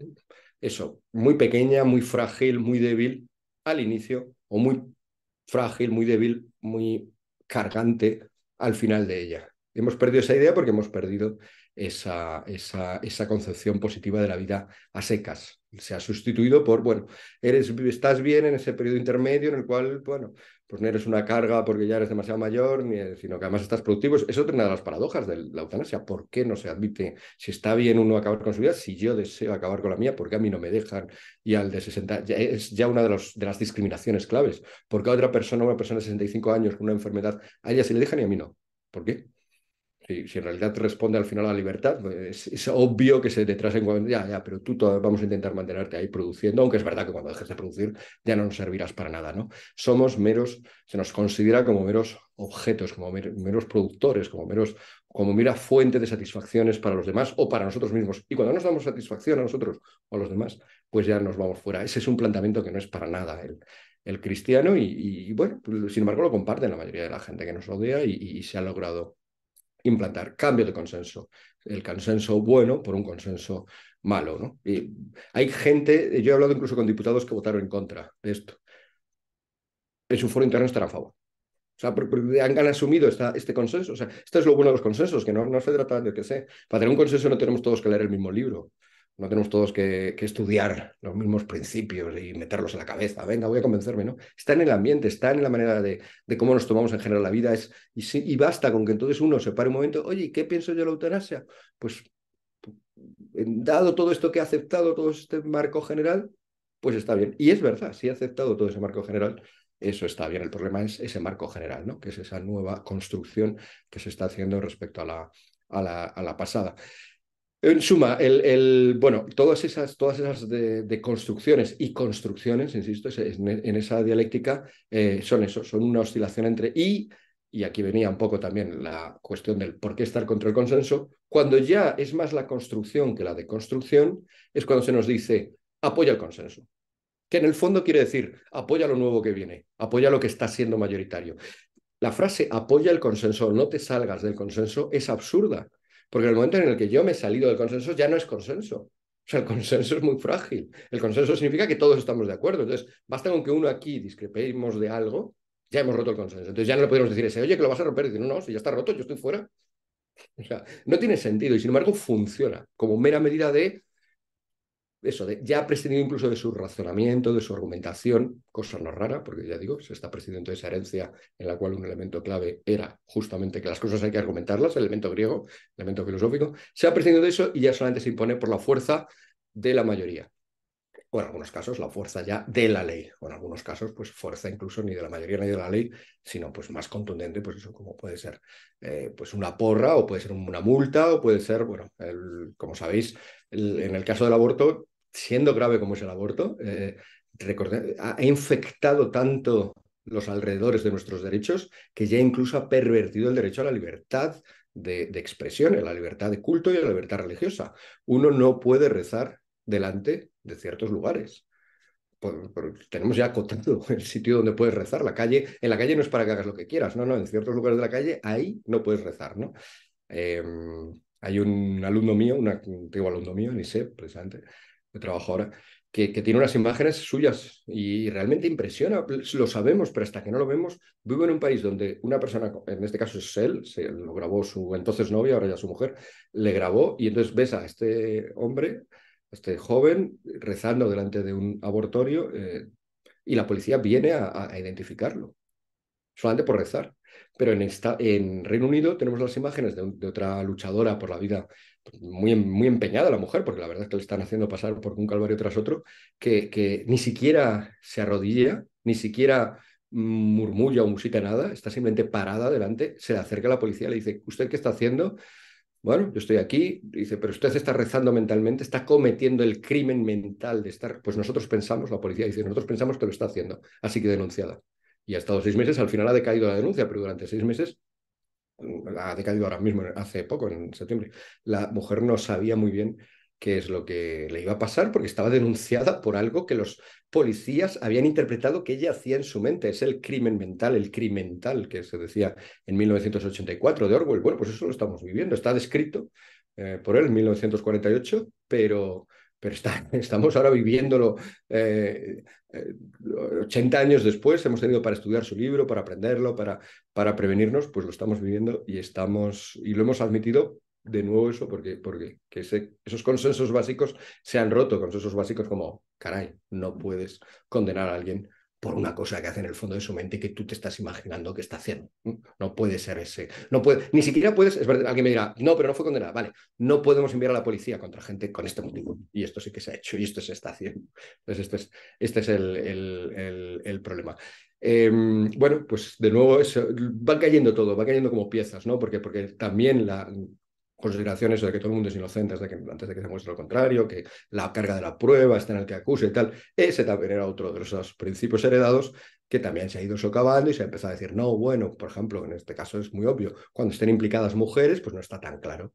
Speaker 2: eso, muy pequeña, muy frágil, muy débil al inicio, o muy frágil, muy débil, muy cargante al final de ella. Hemos perdido esa idea porque hemos perdido esa, esa concepción positiva de la vida a secas se ha sustituido por, bueno, eres, estás bien en ese periodo intermedio en el cual, bueno, pues no eres una carga porque ya eres demasiado mayor, sino que además estás productivo. Es otra de las paradojas de la eutanasia. ¿Por qué no se admite si está bien uno acabar con su vida? Si yo deseo acabar con la mía, ¿por qué a mí no me dejan? Y al de 60, es ya una de, los, de las discriminaciones claves. ¿Por qué a otra persona, una persona de 65 años con una enfermedad, a ella se le dejan y a mí no? ¿Por qué? Si, en realidad responde al final a la libertad, pues, es, obvio que se detrás en ya, ya, pero tú todavía vamos a intentar mantenerte ahí produciendo, aunque es verdad que cuando dejes de producir ya no nos servirás para nada, ¿no? Somos meros, se nos considera como meros objetos, como meros productores, como meros, como mera fuente de satisfacciones para los demás o para nosotros mismos. Y cuando nos damos satisfacción a nosotros o a los demás, pues ya nos vamos fuera. Ese es un planteamiento que no es para nada el, el cristiano y, bueno, pues, sin embargo lo comparten la mayoría de la gente que nos odia y se ha logrado implantar Cambio de consenso. El consenso bueno por un consenso malo. ¿no? Y hay gente, yo he hablado incluso con diputados que votaron en contra de esto. En su foro interno estarán a favor. O sea, porque han, han asumido esta, este consenso. O sea, esto es lo bueno de los consensos, que no, no se trata de que sé. Para tener un consenso no tenemos todos que leer el mismo libro no tenemos todos que, estudiar los mismos principios y meterlos en la cabeza. Venga, voy a convencerme, ¿no? Está en el ambiente, está en la manera de, cómo nos tomamos en general la vida. Es, y, basta con que entonces uno se pare un momento, oye, ¿qué pienso yo de la eutanasia? Pues, dado todo esto que ha aceptado, todo este marco general, pues está bien. Y es verdad, si ha aceptado todo ese marco general, eso está bien. El problema es ese marco general, ¿no? Que es esa nueva construcción que se está haciendo respecto a a la pasada. En eh, suma, bueno, todas esas, todas esas de, construcciones y construcciones, insisto, en, esa dialéctica eh, son eso, son una oscilación entre y, y aquí venía un poco también la cuestión del por qué estar contra el consenso, cuando ya es más la construcción que la deconstrucción, es cuando se nos dice apoya el consenso, que en el fondo quiere decir apoya lo nuevo que viene, apoya lo que está siendo mayoritario. La frase apoya el consenso, no te salgas del consenso, es absurda, porque en el momento en el que yo me he salido del consenso ya no es consenso. O sea, el consenso es muy frágil. El consenso significa que todos estamos de acuerdo. Entonces, basta con que uno aquí discrepemos de algo, ya hemos roto el consenso. Entonces ya no le podemos decir ese, oye, que lo vas a romper. Y no, no, si ya está roto, yo estoy fuera. O sea, no tiene sentido y sin embargo funciona como mera medida de eso, ya ha prescindido incluso de su razonamiento, de su argumentación, cosa no rara, porque ya digo, se está prescindiendo de esa herencia en la cual un elemento clave era justamente que las cosas hay que argumentarlas, el elemento griego, el elemento filosófico, se ha prescindido de eso y ya solamente se impone por la fuerza de la mayoría. O en algunos casos, la fuerza ya de la ley. O en algunos casos, pues fuerza incluso ni de la mayoría ni de la ley, sino pues más contundente, pues eso como puede ser eh, pues una porra o puede ser una multa o puede ser, bueno, como sabéis, en el caso del aborto, siendo grave como es el aborto, eh, ha infectado tanto los alrededores de nuestros derechos que ya incluso ha pervertido el derecho a la libertad de, expresión, a la libertad de culto y a la libertad religiosa. Uno no puede rezar delante de ciertos lugares. tenemos ya acotado el sitio donde puedes rezar. La calle, en la calle no es para que hagas lo que quieras, no, no, en ciertos lugares de la calle ahí no puedes rezar, ¿no? Em, hay un alumno mío, un antiguo alumno mío, ni sé precisamente, que que, tiene unas imágenes suyas y, realmente impresiona, lo sabemos, pero hasta que no lo vemos, vivo en un país donde una persona, en este caso es él, lo grabó su entonces novia, ahora ya su mujer, le grabó y entonces ves a este hombre, este joven, rezando delante de un abortorio eh, y la policía viene a, identificarlo, solamente por rezar. Pero en, esta, en Reino Unido tenemos las imágenes de otra luchadora por la vida muy, em, muy empeñada la mujer, porque la verdad es que le están haciendo pasar por un calvario tras otro, que, que ni siquiera se arrodilla, ni siquiera murmulla o musita nada, está simplemente parada delante, se le acerca a la policía, le dice, ¿usted qué está haciendo? Bueno, yo estoy aquí, dice, pero usted está rezando mentalmente, está cometiendo el crimen mental de estar, pues nosotros pensamos, la policía dice, nosotros pensamos que lo está haciendo, así que denunciada. Y ha estado seis meses, al final ha decaído la denuncia, pero durante seis meses ha decadido ahora mismo, hace poco, en septiembre, la mujer no sabía muy bien qué es lo que le iba a pasar porque estaba denunciada por algo que los policías habían interpretado que ella hacía en su mente. Es el crimen mental, el crimen tal que se decía en 1984 de Orwell. Bueno, pues eso lo estamos viviendo. Está descrito eh, por él en 1948, pero pero estamos ahora viviéndolo 80 eh, eh, años después, hemos tenido para estudiar su libro, para aprenderlo, para, para prevenirnos, pues lo estamos viviendo y, estamos, y lo hemos admitido de nuevo eso porque, porque que esos consensos básicos se han roto, consensos básicos como, caray, no puedes condenar a alguien por una cosa que hace en el fondo de su mente que tú te estás imaginando que está haciendo. Mm, no puede ser ese. No puede, ni siquiera puedes, es verdad, alguien me dirá, no, pero no fue condenada. Vale, no podemos enviar a la policía contra gente con este motivo. Y esto sí que se ha hecho y esto se está haciendo. Entonces, este es, este es el, problema. Em, bueno, pues de nuevo van cayendo todo, Van cayendo como piezas, ¿no? Porque, porque también la, consideraciones de que todo el mundo es inocente que, antes de que se muestre lo contrario, que la carga de la prueba está en el que acuse y tal. Ese también era otro de esos principios heredados que también se ha ido socavando y se ha empezado a decir, no, bueno, por ejemplo, en este caso es muy obvio, cuando estén implicadas mujeres, pues no está tan claro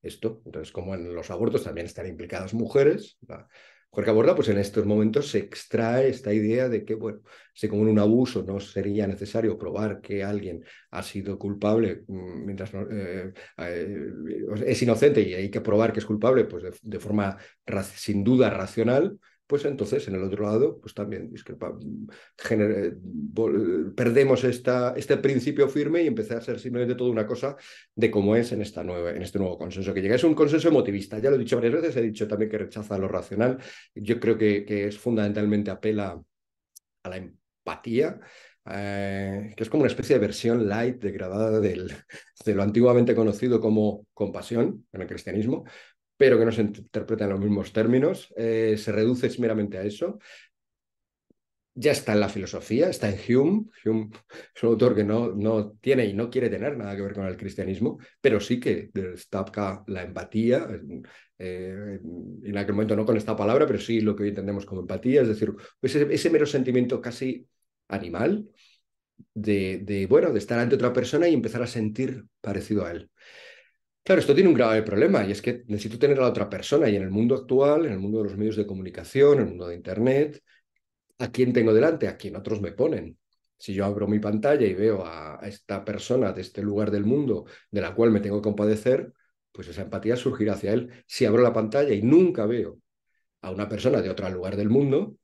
Speaker 2: esto. Entonces, como en los abortos también están implicadas mujeres, Jorge Borda, pues en estos momentos se extrae esta idea de que, bueno, si como un abuso no sería necesario probar que alguien ha sido culpable mm, mientras eh, eh, es inocente y hay que probar que es culpable, pues de forma sin duda racional, pues entonces en el otro lado, pues también eh, perdemos esta, este principio firme y empezar a ser simplemente toda una cosa de cómo es en, esta nueva, en este nuevo consenso que llega. Es un consenso emotivista, ya lo he dicho varias veces, he dicho también que rechaza lo racional, yo creo que, que es fundamentalmente apela a la empatía, eh, que es como una especie de versión light degradada del, de lo antiguamente conocido como compasión en el cristianismo, pero que no se interpreta en los mismos términos, eh, se reduce meramente a eso. Ya está en la filosofía, está en Hume. Hume es un autor que no, no tiene y no quiere tener nada que ver con el cristianismo, pero sí que destaca la empatía, en eh, aquel momento no con esta palabra, pero sí lo que hoy entendemos como empatía, es decir, ese, ese mero sentimiento casi animal de, de, bueno, de estar ante otra persona y empezar a sentir parecido a él. Claro, esto tiene un grave problema y es que necesito tener a la otra persona y en el mundo actual, en el mundo de los medios de comunicación, en el mundo de Internet, ¿a quién tengo delante? ¿A quién otros me ponen? Si yo abro mi pantalla y veo a esta persona de este lugar del mundo de la cual me tengo que compadecer, pues esa empatía surgirá hacia él. Si abro la pantalla y nunca veo a una persona de otro lugar del mundo,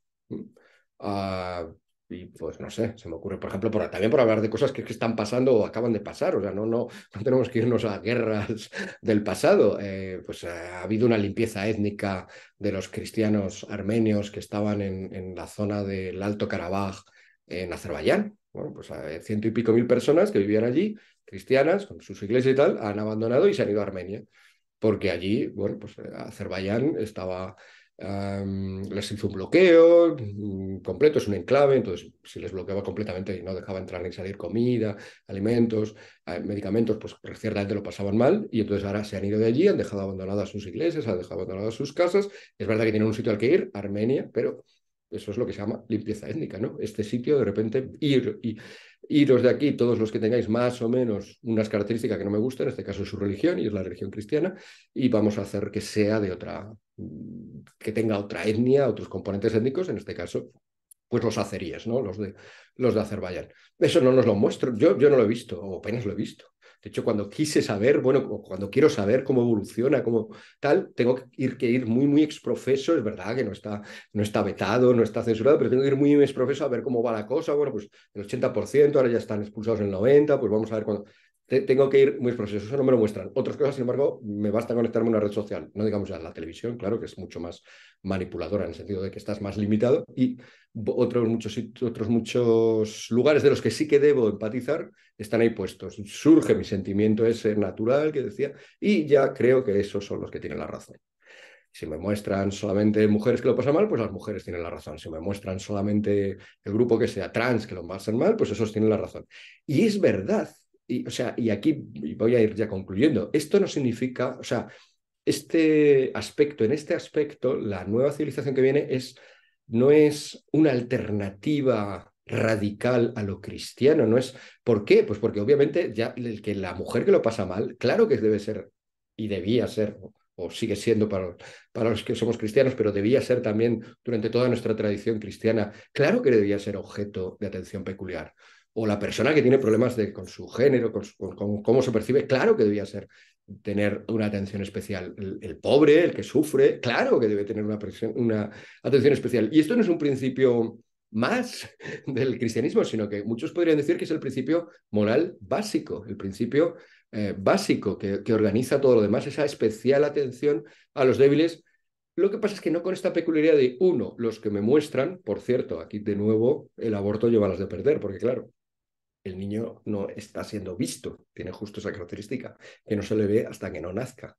Speaker 2: y pues no sé, se me ocurre, por ejemplo, también por hablar de cosas que, están pasando o acaban de pasar, o sea, no, no, no tenemos que irnos a guerras del pasado. Eh, pues eh, ha habido una limpieza étnica de los cristianos armenios que estaban en, en la zona del Alto Karabaj, en Azerbaiyán. Bueno, pues eh, ciento y pico mil personas que vivían allí, cristianas, con sus iglesias y tal, han abandonado y se han ido a Armenia, porque allí, bueno, pues Azerbaiyán estaba les hizo un bloqueo mm, completo, es un enclave, entonces si les bloqueaba completamente y no dejaba entrar ni salir comida, alimentos, medicamentos, pues ciertamente lo pasaban mal y entonces ahora se han ido de allí, han dejado abandonadas sus iglesias, han dejado abandonadas sus casas. Es verdad que tienen un sitio al que ir, Armenia, pero eso es lo que se llama limpieza étnica, ¿no? Este sitio de repente ir y iros de aquí, todos los que tengáis más o menos unas características que no me gustan, en este caso es su religión y es la religión cristiana, y vamos a hacer que sea de otra mm, que tenga otra etnia, otros componentes étnicos, en este caso, pues los azeríes, ¿no? Los de, los de Azerbaiyán. Eso no nos lo muestro, yo, yo no lo he visto, o apenas lo he visto. De hecho, cuando quise saber, bueno, cuando quiero saber cómo evoluciona, cómo tal, tengo que ir, que ir muy, muy exprofeso. Es verdad que no está, no está vetado, no está censurado, pero tengo que ir muy, muy exprofeso a ver cómo va la cosa. Bueno, pues el 80%, ahora ya están expulsados el 90%, pues vamos a ver cuándo tengo que ir muy procesos, eso no me lo muestran. Otras cosas, sin embargo, me basta conectarme a una red social, no digamos ya la televisión, claro, que es mucho más manipuladora en el sentido de que estás más limitado, y otros muchos, otros muchos lugares de los que sí que debo empatizar están ahí puestos. Surge mi sentimiento ese natural que decía, y ya creo que esos son los que tienen la razón. Si me muestran solamente mujeres que lo pasan mal, pues las mujeres tienen la razón. Si me muestran solamente el grupo que sea trans que lo pasan mal, pues esos tienen la razón. Y es verdad y, o sea, y aquí voy a ir ya concluyendo, esto no significa, o sea, este aspecto, en este aspecto, la nueva civilización que viene es, no es una alternativa radical a lo cristiano, no es ¿por qué? Pues porque obviamente ya el que la mujer que lo pasa mal, claro que debe ser y debía ser o sigue siendo para, para los que somos cristianos, pero debía ser también durante toda nuestra tradición cristiana, claro que debía ser objeto de atención peculiar o la persona que tiene problemas con su género, con, cómo se percibe, claro que debía ser, tener una atención especial. El, pobre, el que sufre, claro que debe tener una, atención especial. Y esto no es un principio más del cristianismo, sino que muchos podrían decir que es el principio moral básico, el principio eh, básico que, que, organiza todo lo demás, esa especial atención a los débiles. Lo que pasa es que no con esta peculiaridad de uno, los que me muestran, por cierto, aquí de nuevo el aborto lleva las de perder, porque claro, el niño no está siendo visto, tiene justo esa característica, que no se le ve hasta que no nazca.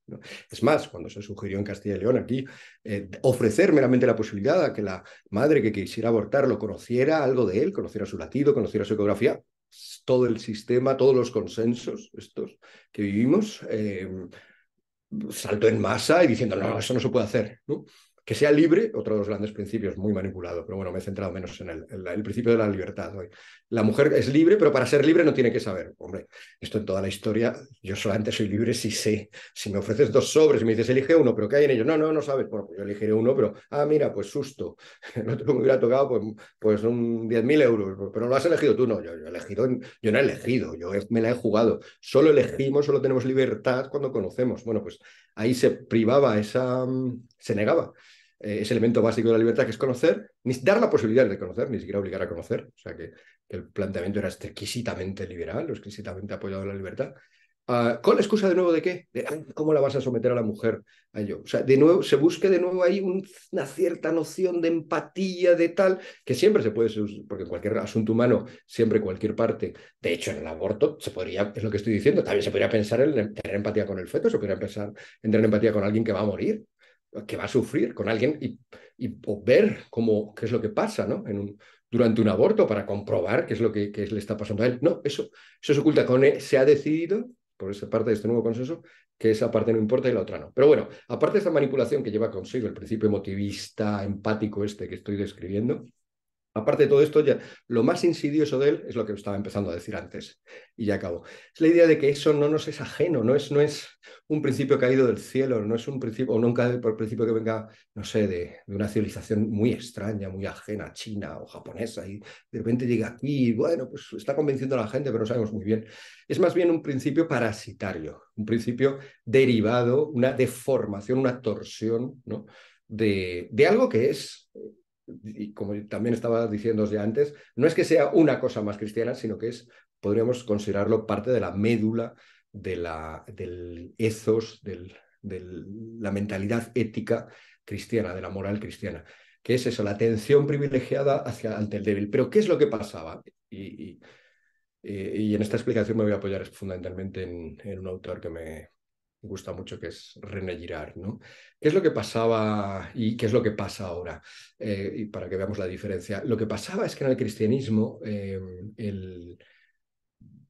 Speaker 2: Es más, cuando se sugirió en Castilla y León aquí eh, ofrecer meramente la posibilidad a que la madre que quisiera abortarlo conociera algo de él, conociera su latido, conociera su ecografía, todo el sistema, todos los consensos estos que vivimos, salto eh, saltó en masa y diciendo, no, eso no se puede hacer. ¿no? Que sea libre, otro de los grandes principios, muy manipulado, pero bueno, me he centrado menos en el, principio de la libertad hoy. La mujer es libre, pero para ser libre no tiene que saber. Hombre, esto en toda la historia, yo solamente soy libre si sé. Si me ofreces dos sobres y me dices, elige uno, pero ¿qué hay en ellos? No, no, no sabes. Pues yo elegiré uno, pero, ah, mira, pues susto. no otro me hubiera tocado, pues, pues un 10.000 euros, pero lo has elegido tú, no. Yo, he elegido, yo no he elegido, yo me la he jugado. Solo elegimos, solo tenemos libertad cuando conocemos. Bueno, pues ahí se privaba esa, se negaba eh, ese elemento básico de la libertad que es conocer, ni dar la posibilidad de conocer, ni siquiera obligar a conocer. O sea que, el planteamiento era exquisitamente liberal, exquisitamente apoyado en la libertad. Ah, con la excusa de nuevo de qué? ¿Cómo la vas a someter a la mujer a ello? O sea, de nuevo, se busque de nuevo ahí una cierta noción de empatía, de tal, que siempre se puede, porque en cualquier asunto humano, siempre cualquier parte, de hecho en el aborto, se podría, es lo que estoy diciendo, también se podría pensar en tener empatía con el feto, se podría pensar en tener empatía con alguien que va a morir, que va a sufrir con alguien y, y ver cómo, qué es lo que pasa ¿no? durante un aborto para comprobar qué es lo que, le está pasando a él. No, eso, eso se oculta. Con él. se ha decidido, por esa parte de este nuevo consenso, que esa parte no importa y la otra no. Pero bueno, aparte de esa manipulación que lleva consigo el principio emotivista, empático este que estoy describiendo, Aparte de todo esto, lo más insidioso de él es lo que estaba empezando a decir antes, y ya acabo. Es la idea de que eso no nos es ajeno, no es, no es un principio caído del cielo, no es un principio, o nunca por principio que venga, no sé, de, una civilización muy extraña, muy ajena, china o japonesa, y de repente llega aquí, y bueno, pues está convenciendo a la gente, pero no sabemos muy bien. Es más bien un principio parasitario, un principio derivado, una deformación, una torsión, ¿no? De, de, algo que es y como también estaba diciendo ya antes, no es que sea una cosa más cristiana, sino que es, podríamos considerarlo parte de la médula de la, del ethos, de la mentalidad ética cristiana, de la moral cristiana, que es eso, la atención privilegiada hacia, ante el débil. Pero ¿qué es lo que pasaba? Y, y, eh, en esta explicación me voy a apoyar fundamentalmente en un autor que me, gusta mucho, que es René Girard. ¿no? ¿Qué es lo que pasaba y qué es lo que pasa ahora? Eh, y para que veamos la diferencia. Lo que pasaba es que en el cristianismo eh, el,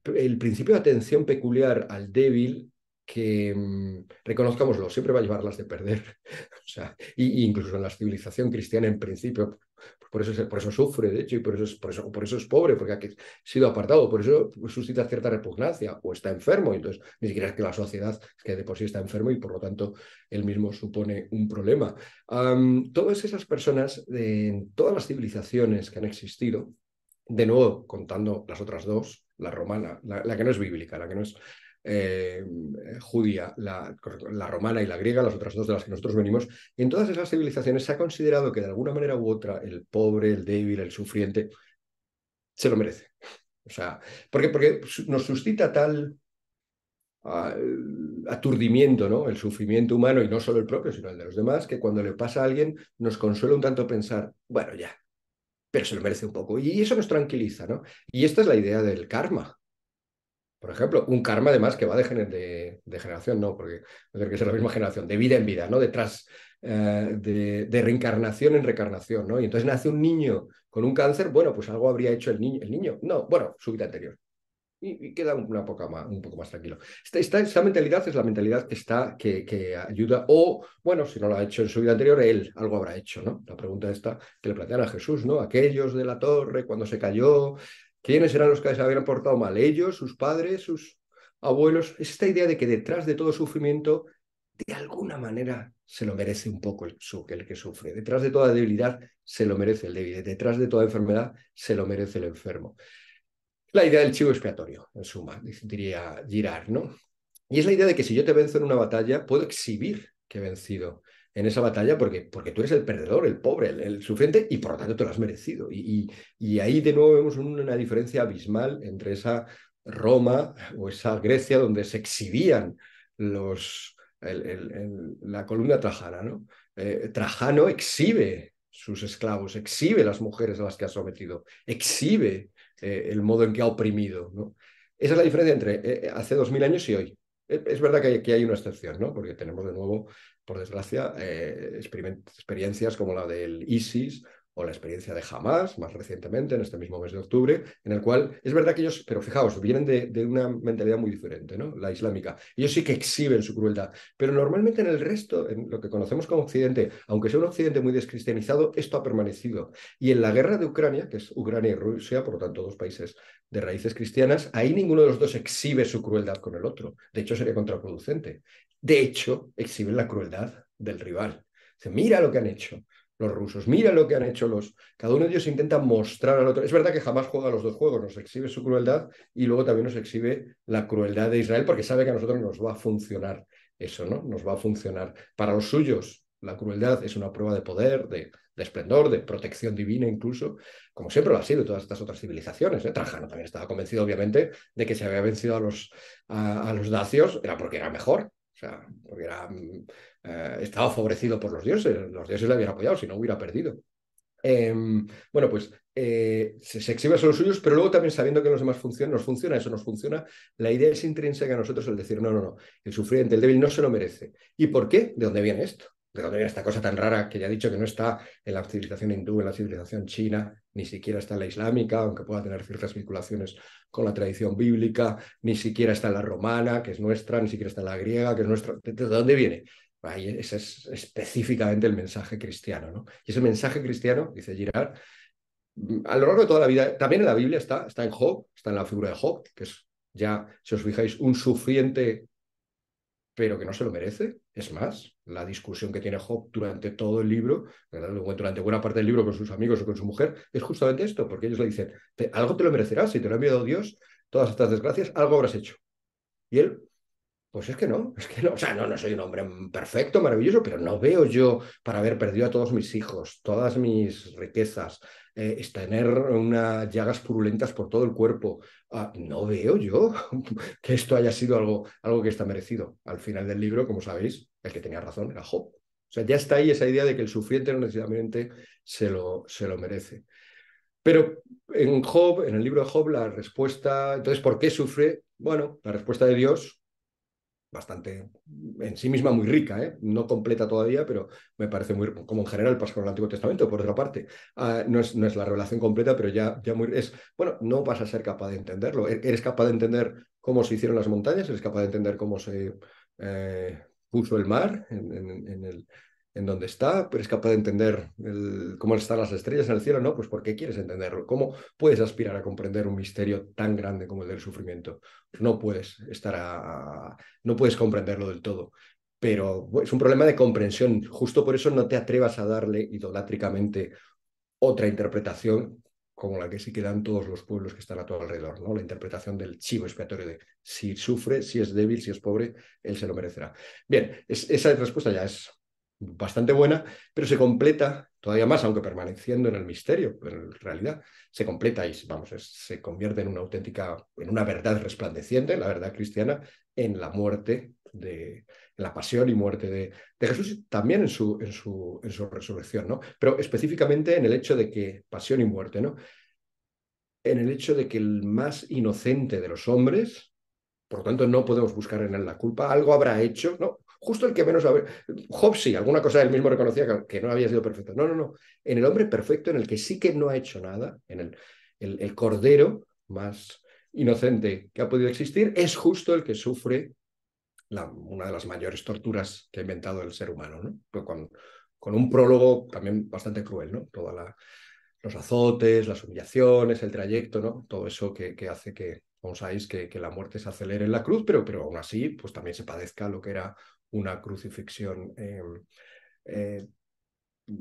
Speaker 2: el, principio de atención peculiar al débil que mm, reconozcámoslo, siempre va a llevarlas de perder. o sea, y, incluso en la civilización cristiana en principio, por eso, por eso sufre, de hecho, y por eso, es, por, eso, por eso es pobre, porque ha sido apartado, por eso suscita cierta repugnancia, o está enfermo, y entonces ni siquiera es que la sociedad que de por sí está enfermo y por lo tanto él mismo supone un problema. todas esas personas en todas las civilizaciones que han existido, de nuevo contando las otras dos, la romana, la que no es bíblica, la que no es eh, eh, judía, la, romana y la griega, las otras dos de las que nosotros venimos, y en todas esas civilizaciones se ha considerado que de alguna manera u otra el pobre, el débil, el sufriente, se lo merece. O sea, porque, porque nos suscita tal ah, aturdimiento, ¿no? El sufrimiento humano, y no solo el propio, sino el de los demás, que cuando le pasa a alguien nos consuela un tanto pensar, bueno, ya, pero se lo merece un poco. Y eso nos tranquiliza, ¿no? Y esta es la idea del karma, por ejemplo, un karma además que va de, generación, no, porque es que ser la misma generación, de vida en vida, ¿no? Detrás eh, de, reencarnación en reencarnación, ¿no? Y entonces nace un niño con un cáncer, bueno, pues algo habría hecho el niño. El niño no, bueno, su vida anterior. Y, queda un poco más tranquilo. Esta, esta, mentalidad es la mentalidad que, está, que, ayuda, o bueno, si no lo ha hecho en su vida anterior, él algo habrá hecho, ¿no? La pregunta esta que le plantean a Jesús, ¿no? Aquellos de la torre cuando se cayó, ¿Quiénes eran los que se habían portado mal? ¿Ellos, sus padres, sus abuelos? Es esta idea de que detrás de todo sufrimiento, de alguna manera, se lo merece un poco el, que sufre. Detrás de toda debilidad, se lo merece el débil. Detrás de toda enfermedad, se lo merece el enfermo. La idea del chivo expiatorio, en suma, diría Girard, ¿no? Y es la idea de que si yo te venzo en una batalla, puedo exhibir que he vencido en esa batalla porque, porque tú eres el perdedor, el pobre, el, sufriente y por lo tanto te lo has merecido. Y, ahí de nuevo vemos una diferencia abismal entre esa Roma o esa Grecia donde se exhibían los, la columna trajana. Eh, Trajano exhibe sus esclavos, exhibe las mujeres a las que ha sometido, exhibe eh, el modo en que ha oprimido. Esa es la diferencia entre eh, hace dos mil años y hoy. Eh, es verdad que aquí hay una excepción, ¿no? Porque tenemos de nuevo, por desgracia, eh, experiencias como la del ISIS o la experiencia de Hamas, más recientemente, en este mismo mes de octubre, en el cual es verdad que ellos, pero fijaos, vienen de, una mentalidad muy diferente, ¿no? La islámica. Ellos sí que exhiben su crueldad, pero normalmente en el resto, en lo que conocemos como Occidente, aunque sea un Occidente muy descristianizado, esto ha permanecido. Y en la guerra de Ucrania, que es Ucrania y Rusia, por lo tanto, dos países de raíces cristianas, ahí ninguno de los dos exhibe su crueldad con el otro. De hecho, sería contraproducente. De hecho, exhiben la crueldad del rival. Mira lo que han hecho los rusos. Mira lo que han hecho los. Cada uno de ellos intenta mostrar al otro. Es verdad que jamás juega los dos juegos, nos exhibe su crueldad y luego también nos exhibe la crueldad de Israel porque sabe que a nosotros nos va a funcionar eso, ¿no? Nos va a funcionar. Para los suyos, la crueldad es una prueba de poder, de, esplendor, de protección divina incluso, como siempre lo ha sido todas estas otras civilizaciones. ¿eh? Trajano también estaba convencido, obviamente, de que se había vencido a los, a los dacios, era porque era mejor, sea, porque era, eh, estaba favorecido por los dioses, los dioses le habían apoyado, si no hubiera perdido. Em, bueno, pues eh, se, se, exhibe a los suyos, pero luego también sabiendo que los demás funcionan, nos funciona eso, nos funciona. La idea es intrínseca a nosotros el decir, no, no, no, el sufriente, el débil no se lo merece. ¿Y por qué? ¿De dónde viene esto? de dónde viene esta cosa tan rara que ya he dicho que no está en la civilización hindú, en la civilización china, ni siquiera está en la islámica, aunque pueda tener ciertas vinculaciones con la tradición bíblica, ni siquiera está en la romana, que es nuestra, ni siquiera está en la griega, que es nuestra. ¿De, dónde viene? ese es específicamente el mensaje cristiano. ¿no? Y ese mensaje cristiano, dice Girard, a lo largo de toda la vida, también en la Biblia está, está en Job, está en la figura de Job, que es ya, si os fijáis, un sufriente pero que no se lo merece. Es más, la discusión que tiene Job durante todo el libro, durante buena parte del libro con sus amigos o con su mujer, es justamente esto, porque ellos le dicen, algo te lo merecerás, si te lo ha enviado Dios, todas estas desgracias, algo habrás hecho. Y él pues es que no, es que no. O sea, no, no soy un hombre perfecto, maravilloso, pero no veo yo para haber perdido a todos mis hijos, todas mis riquezas, eh, tener unas llagas purulentas por todo el cuerpo. Ah, no veo yo que esto haya sido algo, algo que está merecido. Al final del libro, como sabéis, el que tenía razón era Job. O sea, ya está ahí esa idea de que el sufriente no necesariamente se lo, se lo merece. Pero en Job, en el libro de Job, la respuesta, entonces, ¿por qué sufre? Bueno, la respuesta de Dios bastante en sí misma muy rica, ¿eh? no completa todavía, pero me parece muy, como en general pasa con el Antiguo Testamento, por otra parte, ah, no, es, la revelación completa, pero ya, ya muy, es, bueno, no vas a ser capaz de entenderlo, e-, eres capaz de entender cómo se hicieron las montañas, eres capaz de entender cómo se eh, puso el mar en, en el en dónde está, pero es capaz de entender cómo están las estrellas en el cielo, ¿no? Pues ¿por qué quieres entenderlo? ¿Cómo puedes aspirar a comprender un misterio tan grande como el del sufrimiento? Pues no puedes estar a, no puedes comprenderlo del todo. Pero es un problema de comprensión. Justo por eso no te atrevas a darle idolátricamente otra interpretación como la que sí quedan todos los pueblos que están a tu alrededor, ¿no? La interpretación del chivo expiatorio de si sufre, si es débil, si es pobre, él se lo merecerá. Bien, esa respuesta ya es bastante buena, pero se completa todavía más, aunque permaneciendo en el misterio, pero en realidad se completa y vamos, se convierte en una auténtica, en una verdad resplandeciente, la verdad cristiana, en la muerte de en la pasión y muerte de, Jesús y también en su, en su, en, su, resurrección, ¿no? Pero específicamente en el hecho de que pasión y muerte, ¿no? En el hecho de que el más inocente de los hombres, por lo tanto no podemos buscar en él la culpa, algo habrá hecho, ¿no? justo el que menos sabe. Hobbes sí, alguna cosa él mismo reconocía que, no había sido perfecto. No, no, no. En el hombre perfecto, en el que sí que no ha hecho nada, en el, el, cordero más inocente que ha podido existir, es justo el que sufre una de las mayores torturas que ha inventado el ser humano, ¿no? Con, con un prólogo también bastante cruel, ¿no? Toda los azotes, las humillaciones, el trayecto, ¿no? Todo eso que, hace que, como sabéis, que, que, la muerte se acelere en la cruz, pero, pero aún así, pues también se padezca lo que era una crucifixión. Eh, eh,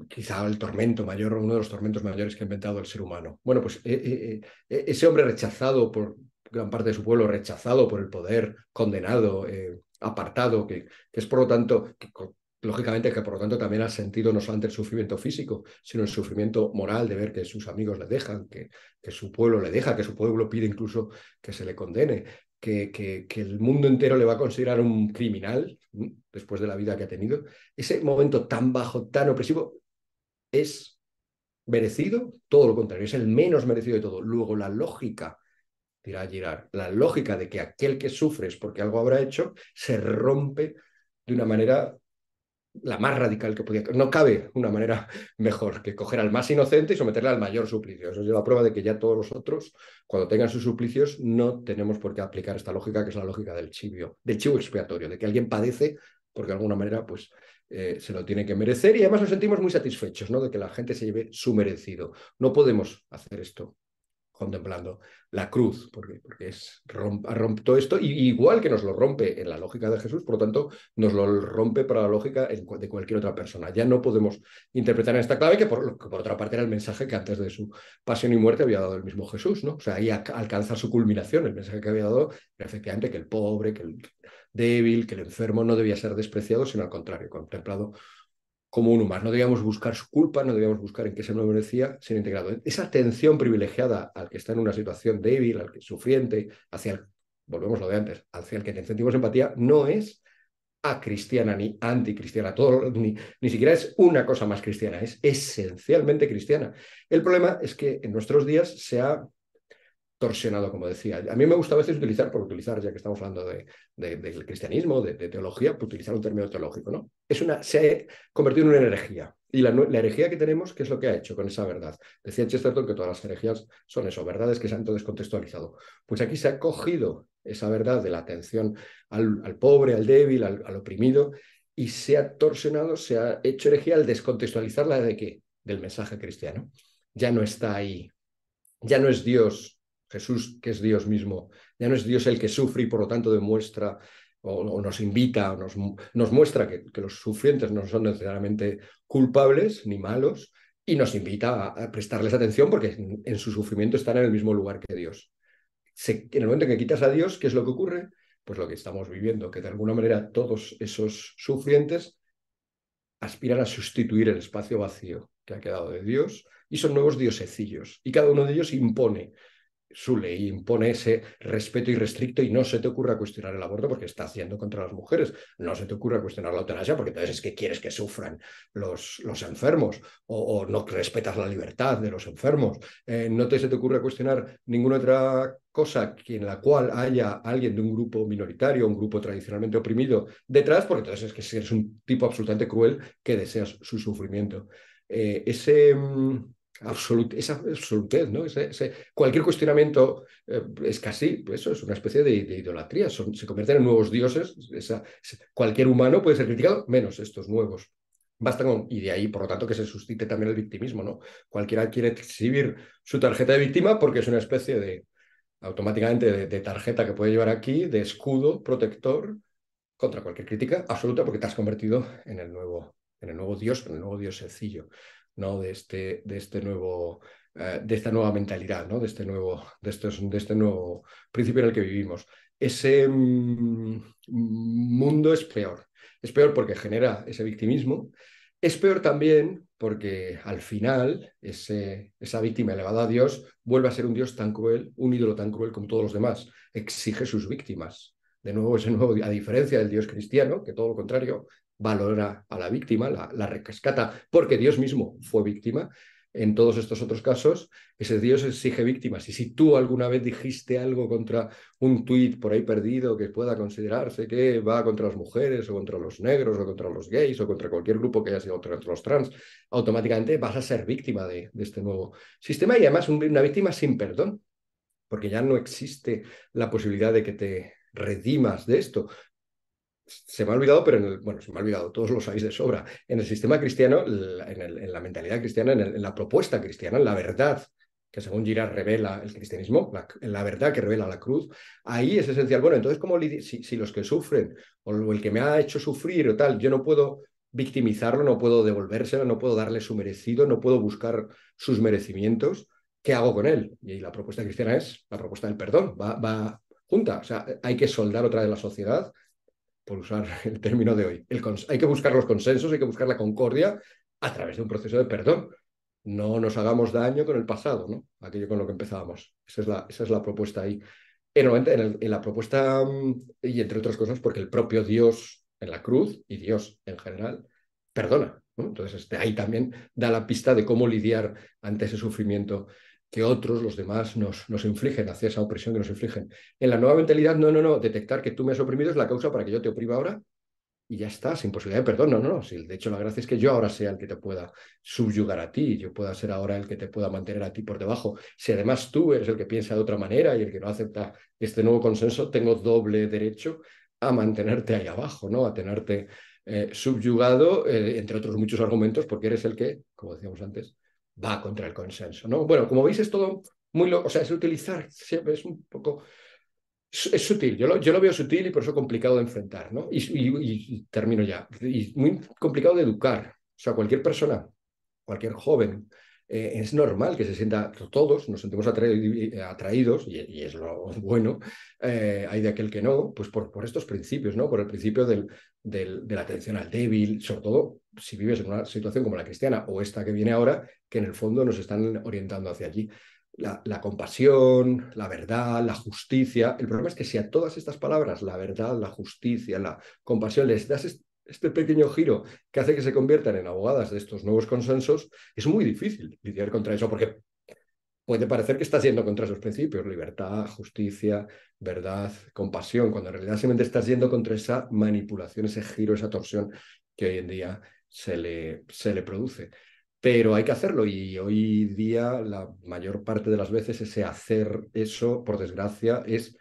Speaker 2: quizá el tormento mayor, uno de los tormentos mayores que ha inventado el ser humano. Bueno, pues eh, ese hombre rechazado por gran parte de su pueblo, rechazado por el poder, condenado, apartado, que, es por lo tanto, lógicamente que por lo tanto también ha sentido no solamente el sufrimiento físico, sino el sufrimiento moral de ver que sus amigos le dejan, que su pueblo le deja, que su pueblo pide incluso que se le condene, que, que, el mundo entero le va a considerar un criminal después de la vida que ha tenido, ese momento tan bajo, tan opresivo, es merecido, todo lo contrario, es el menos merecido de todo. Luego la lógica, dirá Girard, la lógica de que aquel que sufre es porque algo habrá hecho, se rompe de una manera la más radical que podía. No cabe una manera mejor que coger al más inocente y someterle al mayor suplicio. Eso es la prueba de que ya todos los otros, cuando tengan sus suplicios, no tenemos por qué aplicar esta lógica, que es la lógica del chivo expiatorio, de que alguien padece porque de alguna manera pues, eh, se lo tiene que merecer y además nos sentimos muy satisfechos ¿no? de que la gente se lleve su merecido. No podemos hacer esto contemplando la cruz, porque, porque es esto, y, igual que nos lo rompe en la lógica de Jesús, por lo tanto, nos lo rompe para la lógica de cualquier otra persona. Ya no podemos interpretar en esta clave, que por, que por otra parte era el mensaje que antes de su pasión y muerte había dado el mismo Jesús, ¿no? O sea, ahí alcanza su culminación, el mensaje que había dado efectivamente que el pobre, que el débil, que el enfermo no debía ser despreciado, sino al contrario, contemplado como uno más. No debíamos buscar su culpa, no debíamos buscar en qué se lo merecía, ser integrado. Esa atención privilegiada al que está en una situación débil, al que sufriente, hacia el, volvemos lo de antes, hacia el que te sentimos empatía, no es acristiana ni anticristiana, todo, ni, ni siquiera es una cosa más cristiana, es esencialmente cristiana. El problema es que en nuestros días se ha torsionado, como decía. A mí me gusta a veces utilizar, por utilizar, ya que estamos hablando de, del cristianismo, de, teología, por pues, utilizar un término teológico, ¿no? Es una, se ha convertido en una herejía. Y la, herejía que tenemos, ¿qué es lo que ha hecho con esa verdad? Decía Chesterton que todas las herejías son eso, verdades que se han descontextualizado. Pues aquí se ha cogido esa verdad de la atención al, pobre, al débil, al, oprimido, y se ha torsionado, se ha hecho herejía al descontextualizarla de qué? Del mensaje cristiano. Ya no está ahí. Ya no es Dios Jesús, que es Dios mismo, ya no es Dios el que sufre y por lo tanto demuestra o, nos invita, o nos, muestra que, los sufrientes no son necesariamente culpables ni malos y nos invita a, prestarles atención porque en, su sufrimiento están en el mismo lugar que Dios. en el momento en que quitas a Dios, ¿qué es lo que ocurre? Pues lo que estamos viviendo, que de alguna manera todos esos sufrientes aspiran a sustituir el espacio vacío que ha quedado de Dios y son nuevos diosecillos y cada uno de ellos impone su ley impone ese respeto irrestricto y no se te ocurra cuestionar el aborto porque está haciendo contra las mujeres, no se te ocurra cuestionar la eutanasia porque entonces es que quieres que sufran los, los enfermos o, no respetas la libertad de los enfermos, eh, no te, se te ocurra cuestionar ninguna otra cosa en la cual haya alguien de un grupo minoritario, un grupo tradicionalmente oprimido detrás, porque entonces es que eres un tipo absolutamente cruel que deseas su sufrimiento. Eh, ese... Mm, absolut esa absolutez, ¿no? cualquier cuestionamiento eh, es casi, pues eso es una especie de, idolatría, se convierten en nuevos dioses, cualquier humano puede ser criticado, menos estos nuevos. Basta con, y de ahí, por lo tanto, que se suscite también el victimismo, ¿no? Cualquiera quiere exhibir su tarjeta de víctima porque es una especie de, automáticamente, de, tarjeta que puede llevar aquí, de escudo protector contra cualquier crítica absoluta porque te has convertido en el nuevo, en el nuevo dios, en el nuevo dios sencillo de, este, de, este nuevo, eh, de esta nueva mentalidad, ¿no? de, este nuevo, de, estos, de este nuevo principio en el que vivimos. Ese mm, mundo es peor. Es peor porque genera ese victimismo. Es peor también porque al final ese, esa víctima elevada a Dios vuelve a ser un Dios tan cruel, un ídolo tan cruel como todos los demás. Exige sus víctimas. De nuevo, ese nuevo, a diferencia del Dios cristiano, que todo lo contrario, valora a la víctima, la, la rescata, porque Dios mismo fue víctima, en todos estos otros casos, ese Dios exige víctimas. Y si tú alguna vez dijiste algo contra un tuit por ahí perdido que pueda considerarse que va contra las mujeres o contra los negros o contra los gays o contra cualquier grupo que haya sido contra los trans, automáticamente vas a ser víctima de, este nuevo sistema y además una víctima sin perdón, porque ya no existe la posibilidad de que te redimas de esto se me ha olvidado, pero en el, bueno, se me ha olvidado, todos lo sabéis de sobra, en el sistema cristiano, en, la mentalidad cristiana, en, la propuesta cristiana, en la verdad que según Girard revela el cristianismo, la, la, verdad que revela la cruz, ahí es esencial. Bueno, entonces, como si, los que sufren o el que me ha hecho sufrir o tal, yo no puedo victimizarlo, no puedo devolvérselo, no puedo darle su merecido, no puedo buscar sus merecimientos, ¿qué hago con él? Y la propuesta cristiana es la propuesta del perdón, va, va junta. O sea, hay que soldar otra de la sociedad, por usar el término de hoy. hay que buscar los consensos, hay que buscar la concordia a través de un proceso de perdón. No nos hagamos daño con el pasado, ¿no? Aquello con lo que empezábamos. Esa es la, esa es la propuesta ahí. En, en la propuesta, mm, y entre otras cosas, porque el propio Dios en la cruz y Dios en general perdona. Entonces, este, ahí también da la pista de cómo lidiar ante ese sufrimiento que otros, los demás, nos, nos infligen, hacia esa opresión que nos infligen. En la nueva mentalidad, no, no, no, detectar que tú me has oprimido es la causa para que yo te oprima ahora y ya está, sin posibilidad de perdón. No, no, no. el de hecho, la gracia es que yo ahora sea el que te pueda subyugar a ti, yo pueda ser ahora el que te pueda mantener a ti por debajo. Si además tú eres el que piensa de otra manera y el que no acepta este nuevo consenso, tengo doble derecho a mantenerte ahí abajo, ¿no? A tenerte eh, subyugado, eh, entre otros muchos argumentos, porque eres el que, como decíamos antes, va contra el consenso. ¿no? Bueno, como veis es todo muy... o sea, es utilizar, es un poco... Es, sutil, yo lo, yo lo, veo sutil y por eso complicado de enfrentar, ¿no? Y, y termino ya. Y muy complicado de educar. O sea, cualquier persona, cualquier joven, eh, es normal que se sienta, todos nos sentimos eh, atraídos, y, es lo bueno, eh, hay de aquel que no, pues por, estos principios, ¿no? Por el principio del, de la atención al débil, sobre todo si vives en una situación como la cristiana o esta que viene ahora, que en el fondo nos están orientando hacia allí. La, la, compasión, la verdad, la justicia. El problema es que si a todas estas palabras, la verdad, la justicia, la compasión, les das este pequeño giro que hace que se conviertan en abogadas de estos nuevos consensos, es muy difícil lidiar contra eso porque puede parecer que estás yendo contra esos principios, libertad, justicia, verdad, compasión, cuando en realidad simplemente estás yendo contra esa manipulación, ese giro, esa torsión que hoy en día se le, se le produce. Pero hay que hacerlo y hoy día la mayor parte de las veces ese hacer eso, por desgracia, es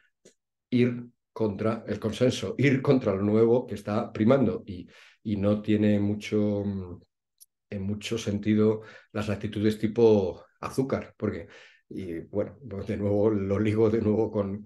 Speaker 2: ir contra el consenso, ir contra lo nuevo que está primando y, no tiene mucho, mm, en mucho sentido las actitudes tipo azúcar, porque, y bueno, pues de nuevo lo ligo de nuevo con,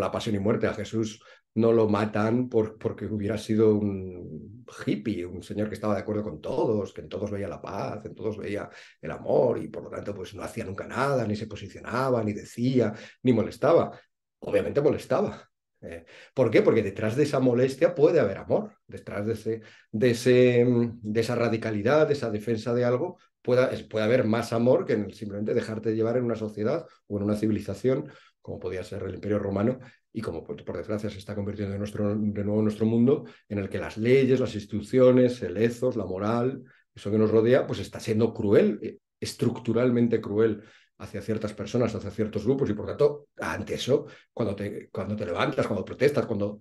Speaker 2: la pasión y muerte, a Jesús no lo matan porque hubiera sido un hippie, un señor que estaba de acuerdo con todos, que en todos veía la paz, en todos veía el amor y por lo tanto pues no hacía nunca nada, ni se posicionaba, ni decía, ni molestaba. Obviamente molestaba, eh, ¿Por qué? Porque detrás de esa molestia puede haber amor, detrás de, ese, de, mm, esa radicalidad, de esa defensa de algo, puede haber más amor que en simplemente dejarte llevar en una sociedad o en una civilización como podía ser el Imperio Romano y como pues, por, desgracia se está convirtiendo en nuestro, de nuevo en nuestro mundo, en el que las leyes, las instituciones, el ethos, la moral, eso que nos rodea, pues está siendo cruel, eh, estructuralmente cruel hacia ciertas personas, hacia ciertos grupos, y por tanto, ante eso, cuando te, cuando te levantas, cuando protestas, cuando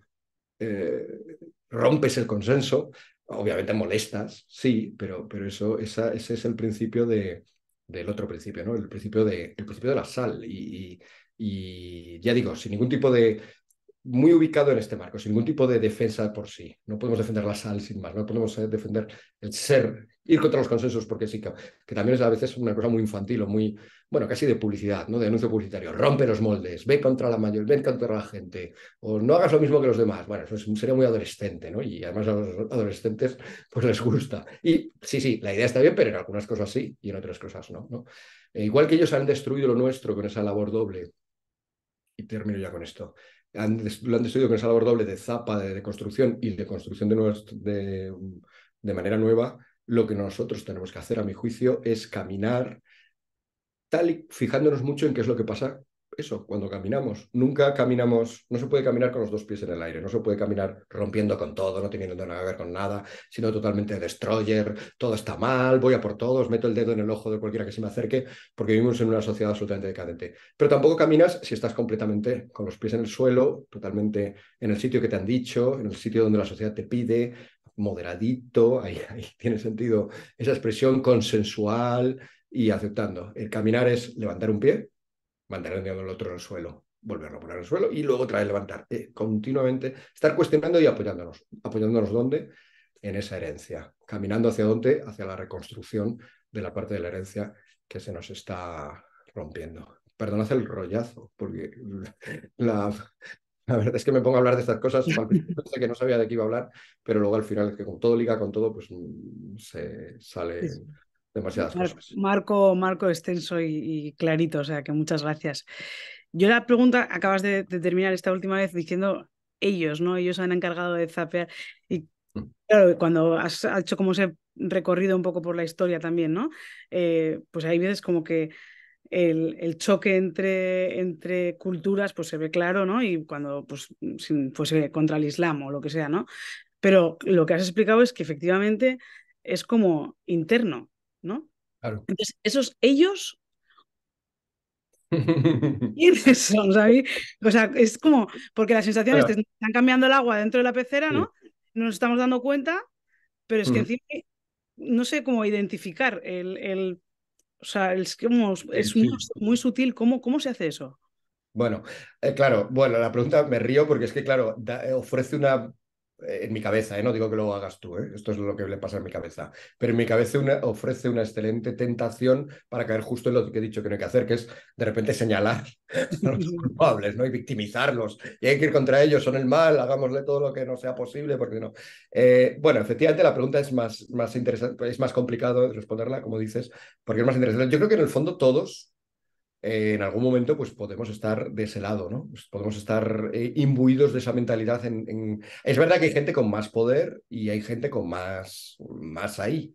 Speaker 2: eh, rompes el consenso, obviamente molestas, sí, pero, pero eso, ese es el principio de, del otro principio, ¿no? El principio de, principio de la sal. y ya digo, sin ningún tipo de muy ubicado en este marco, sin ningún tipo de defensa por sí. No podemos defender la sal sin más, no podemos eh, defender el ser, ir contra los consensos porque sí, que, también es a veces una cosa muy infantil o muy, bueno, casi de publicidad, ¿no? De anuncio publicitario. Rompe los moldes, ve contra la mayoría ven contra la gente, o no hagas lo mismo que los demás. Bueno, eso sería muy adolescente, ¿no? Y además a los adolescentes pues les gusta. Y sí, sí, la idea está bien, pero en algunas cosas sí y en otras cosas no. ¿no? E igual que ellos han destruido lo nuestro con esa labor doble, y termino ya con esto han, lo han destruido con esa labor doble de zapa, de, construcción y de construcción de, manera nueva, lo que nosotros tenemos que hacer, a mi juicio, es caminar tal fijándonos mucho en qué es lo que pasa eso, cuando caminamos. Nunca caminamos, no se puede caminar con los dos pies en el aire, no se puede caminar rompiendo con todo, no teniendo nada que ver con nada, sino totalmente destroyer, todo está mal, voy a por todos, meto el dedo en el ojo de cualquiera que se me acerque, porque vivimos en una sociedad absolutamente decadente. Pero tampoco caminas si estás completamente con los pies en el suelo, totalmente en el sitio que te han dicho, en el sitio donde la sociedad te pide, moderadito, ahí, ahí tiene sentido esa expresión consensual y aceptando. El caminar es levantar un pie, mandar el del otro el suelo, volverlo a poner el suelo y luego otra levantar. Eh, continuamente estar cuestionando y apoyándonos. ¿Apoyándonos dónde? En esa herencia. Caminando hacia dónde? Hacia la reconstrucción de la parte de la herencia que se nos está rompiendo. hace el rollazo, porque la, la verdad es que me pongo a hablar de estas cosas, que no sabía de qué iba a hablar, pero luego al final, que con todo liga con todo, pues mm, se sale, demasiadas
Speaker 1: Marco, marco extenso y, clarito, o sea que muchas gracias. Yo la pregunta, acabas de, terminar esta última vez diciendo ellos, ¿no? Ellos han encargado de zapear. Y mm. claro, cuando has hecho como ese recorrido un poco por la historia también, ¿no? Eh, pues hay veces como que el, choque entre, entre culturas pues se ve claro, ¿no? Y cuando pues si fuese contra el Islam o lo que sea, ¿no? Pero lo que has explicado es que efectivamente es como interno, ¿no? Claro. Entonces, esos ellos...
Speaker 2: ¿Quiénes
Speaker 1: son? O sea, es como, porque la sensación es que están cambiando el agua dentro de la pecera, ¿no? No nos estamos dando cuenta, pero es que encima no sé cómo identificar el, o sea, es, es muy, sutil. ¿Cómo, ¿Cómo se hace eso?
Speaker 2: Bueno, eh, claro, bueno, la pregunta me río porque es que, claro, eh, ofrece una en mi cabeza, ¿eh? no digo que lo hagas tú, ¿eh? esto es lo que le pasa en mi cabeza, pero en mi cabeza una, ofrece una excelente tentación para caer justo en lo que he dicho que no hay que hacer, que es de repente señalar a los culpables ¿no? y victimizarlos. Y hay que ir contra ellos, son el mal, hagámosle todo lo que no sea posible, porque no. Eh, bueno, efectivamente la pregunta es más, más interesante, es más complicado responderla, como dices, porque es más interesante. Yo creo que en el fondo todos eh, en algún momento pues podemos estar de ese lado, ¿no? Pues, podemos estar eh, imbuidos de esa mentalidad. En, Es verdad que hay gente con más poder y hay gente con más, más ahí,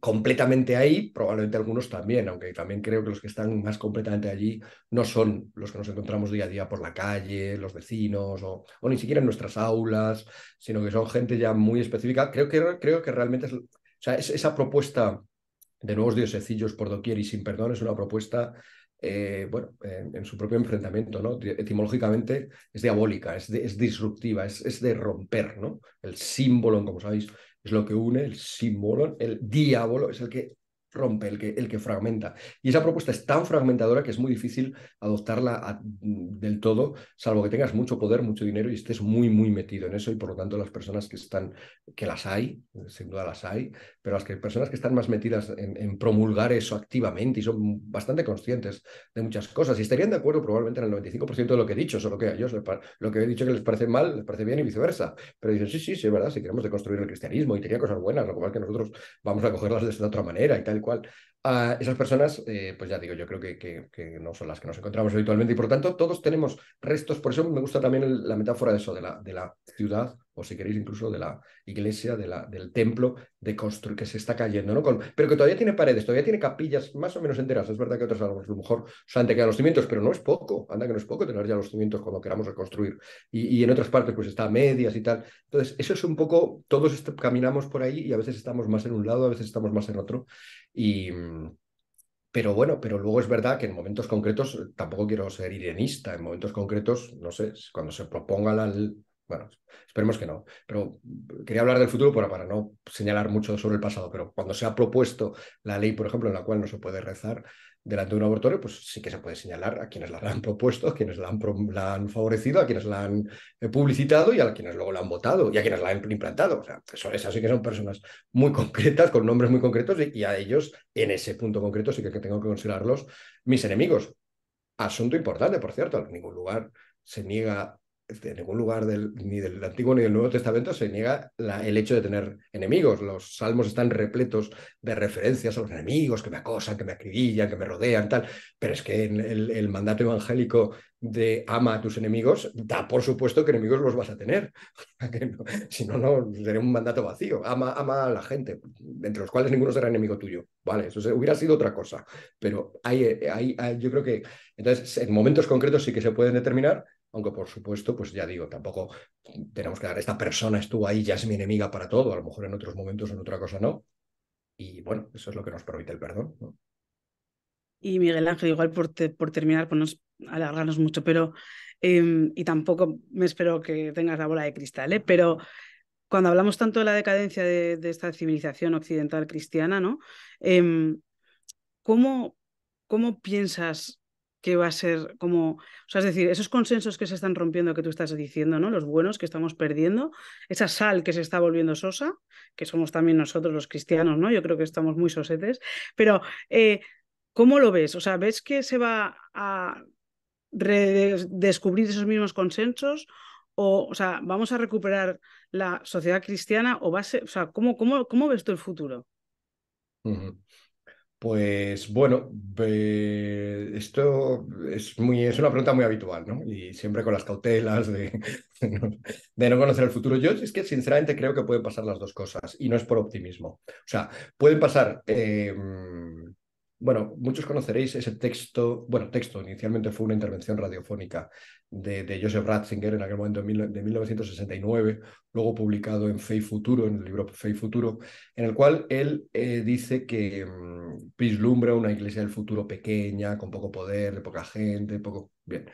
Speaker 2: completamente ahí, probablemente algunos también, aunque también creo que los que están más completamente allí no son los que nos encontramos día a día por la calle, los vecinos o, ni siquiera en nuestras aulas, sino que son gente ya muy específica. Creo que, creo que realmente o sea, esa propuesta de nuevos diosecillos por doquier y sin perdón es una propuesta eh, bueno, en, su propio enfrentamiento, ¿no? Etimológicamente es diabólica, es, es disruptiva, es, de romper, ¿no? El símbolo, como sabéis, es lo que une, el símbolo, el diablo es el que rompe, el que, el que fragmenta. Y esa propuesta es tan fragmentadora que es muy difícil adoptarla mm, del todo, salvo que tengas mucho poder, mucho dinero y estés muy, muy metido en eso. Y por lo tanto, las personas que están, que las hay, sin duda las hay, pero las que, personas que están más metidas en, promulgar eso activamente y son bastante conscientes de muchas cosas y estarían de acuerdo probablemente en el 95% de lo que he dicho, solo que a ellos lo que he dicho que les parece mal, les parece bien y viceversa. Pero dicen, sí, sí, sí, es verdad, si queremos deconstruir el cristianismo y tenía cosas buenas, lo cual que nosotros vamos a cogerlas de otra manera y tal cual esas personas, eh, pues ya digo, yo creo que, no son las que nos encontramos habitualmente y por lo tanto todos tenemos restos, por eso me gusta también la metáfora de eso, de la, ciudad o si queréis incluso de la iglesia, del templo de que se está cayendo, ¿no? pero que todavía tiene paredes, todavía tiene capillas más o menos enteras. Es verdad que otras a lo mejor de quedar los cimientos, pero no es poco, anda que no es poco tener ya los cimientos cuando queramos reconstruir. Y, en otras partes pues está a medias y tal. Entonces, eso es un poco, todos caminamos por ahí y a veces estamos más en un lado, a veces estamos más en otro. Y, mm, Em, pero bueno, pero luego es verdad que en momentos concretos, eh, tampoco quiero ser irenista, en momentos concretos, no sé, cuando se proponga la... Bueno, esperemos que no, pero quería hablar del futuro para, para no señalar mucho sobre el pasado, pero cuando se ha propuesto la ley, por ejemplo, en la cual no se puede rezar, delante de un laboratorio, pues sí que se puede señalar a quienes la han propuesto, a quienes la han, favorecido, a quienes la han eh, publicitado y a quienes luego la han votado y a quienes la han implantado. O sea, eso, esas sí que son personas muy concretas, con nombres muy concretos y, y a ellos, en ese punto concreto, sí que tengo que considerarlos mis enemigos. Asunto importante, por cierto, en ningún lugar se niega de ningún lugar del, ni del Antiguo ni del Nuevo Testamento se niega el hecho de tener enemigos. Los salmos están repletos de referencias a los enemigos que me acosan, que me acribillan, que me rodean, tal. Pero es que en el, mandato evangélico de ama a tus enemigos da por supuesto que enemigos los vas a tener. si no, no, sería un mandato vacío. Ama, ama a la gente, entre los cuales ninguno será enemigo tuyo. Vale, eso hubiera sido otra cosa. Pero hay, hay, yo creo que entonces en momentos concretos sí que se pueden determinar aunque por supuesto, pues ya digo, tampoco tenemos que dar, esta persona estuvo ahí, ya es mi enemiga para todo, a lo mejor en otros momentos, en otra cosa no. Y bueno, eso es lo que nos permite el perdón.
Speaker 1: Y Miguel Ángel, igual por, por terminar, por no alargarnos mucho, pero, em, y tampoco me espero que tengas la bola de cristal, ¿eh? pero cuando hablamos tanto de la decadencia de, esta civilización occidental cristiana, ¿no? Em, ¿cómo, ¿cómo, piensas que va a ser como, o sea, es decir, esos consensos que se están rompiendo que tú estás diciendo, ¿no? Los buenos que estamos perdiendo, esa sal que se está volviendo sosa, que somos también nosotros los cristianos, ¿no? Yo creo que estamos muy sosetes, pero eh, ¿cómo lo ves? O sea, ¿ves que se va a redescubrir esos mismos consensos? O, o sea, ¿vamos a recuperar la sociedad cristiana? O va a ser, o sea, ¿cómo, cómo, cómo ves tú el futuro?
Speaker 2: Pues bueno, esto es, muy, es una pregunta muy habitual, ¿no? Y siempre con las cautelas de, de, no conocer el futuro. Yo es que sinceramente creo que pueden pasar las dos cosas y no es por optimismo. O sea, pueden pasar em, bueno, muchos conoceréis ese texto, bueno, texto, inicialmente fue una intervención radiofónica de, Joseph Ratzinger en aquel momento de, 1969, luego publicado en Fe Futuro, en el libro Fe Futuro, en el cual él eh, dice que vislumbra mm, una iglesia del futuro pequeña, con poco poder, de poca gente, poco... Bien.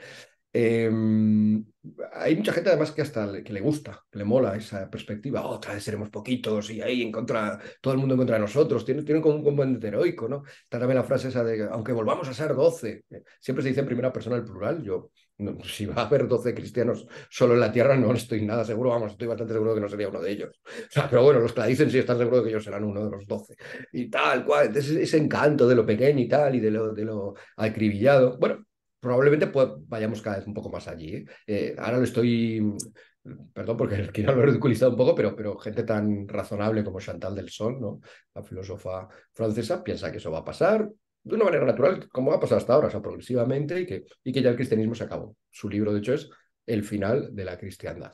Speaker 2: Em, hay mucha gente además que hasta le, que le gusta, le mola esa perspectiva. Otra vez seremos poquitos y ahí en contra, todo el mundo en contra de nosotros. Tiene, tiene como un componente heroico, ¿no? Está también la frase esa de, aunque volvamos a ser doce Siempre se dice en primera persona el plural. Yo, no, si va a haber doce cristianos solo en la tierra, no estoy nada seguro. Vamos, estoy bastante seguro de que no sería uno de ellos. sea, pero bueno, los que la dicen sí están seguros de que ellos serán uno de los doce Y tal cual. ese encanto de lo pequeño y tal, y de lo, de lo acribillado. Bueno, probablemente vayamos cada vez un poco más allí. ¿eh? Eh, ahora lo estoy, mm, perdón porque quiero lo he ridiculizado un poco, pero, gente tan razonable como Chantal del Sol, ¿no? la filósofa francesa, piensa que eso va a pasar de una manera natural, como ha pasado hasta ahora, sea, progresivamente, y que, ya el cristianismo se acabó. Su libro, de hecho, es El final de la cristiandad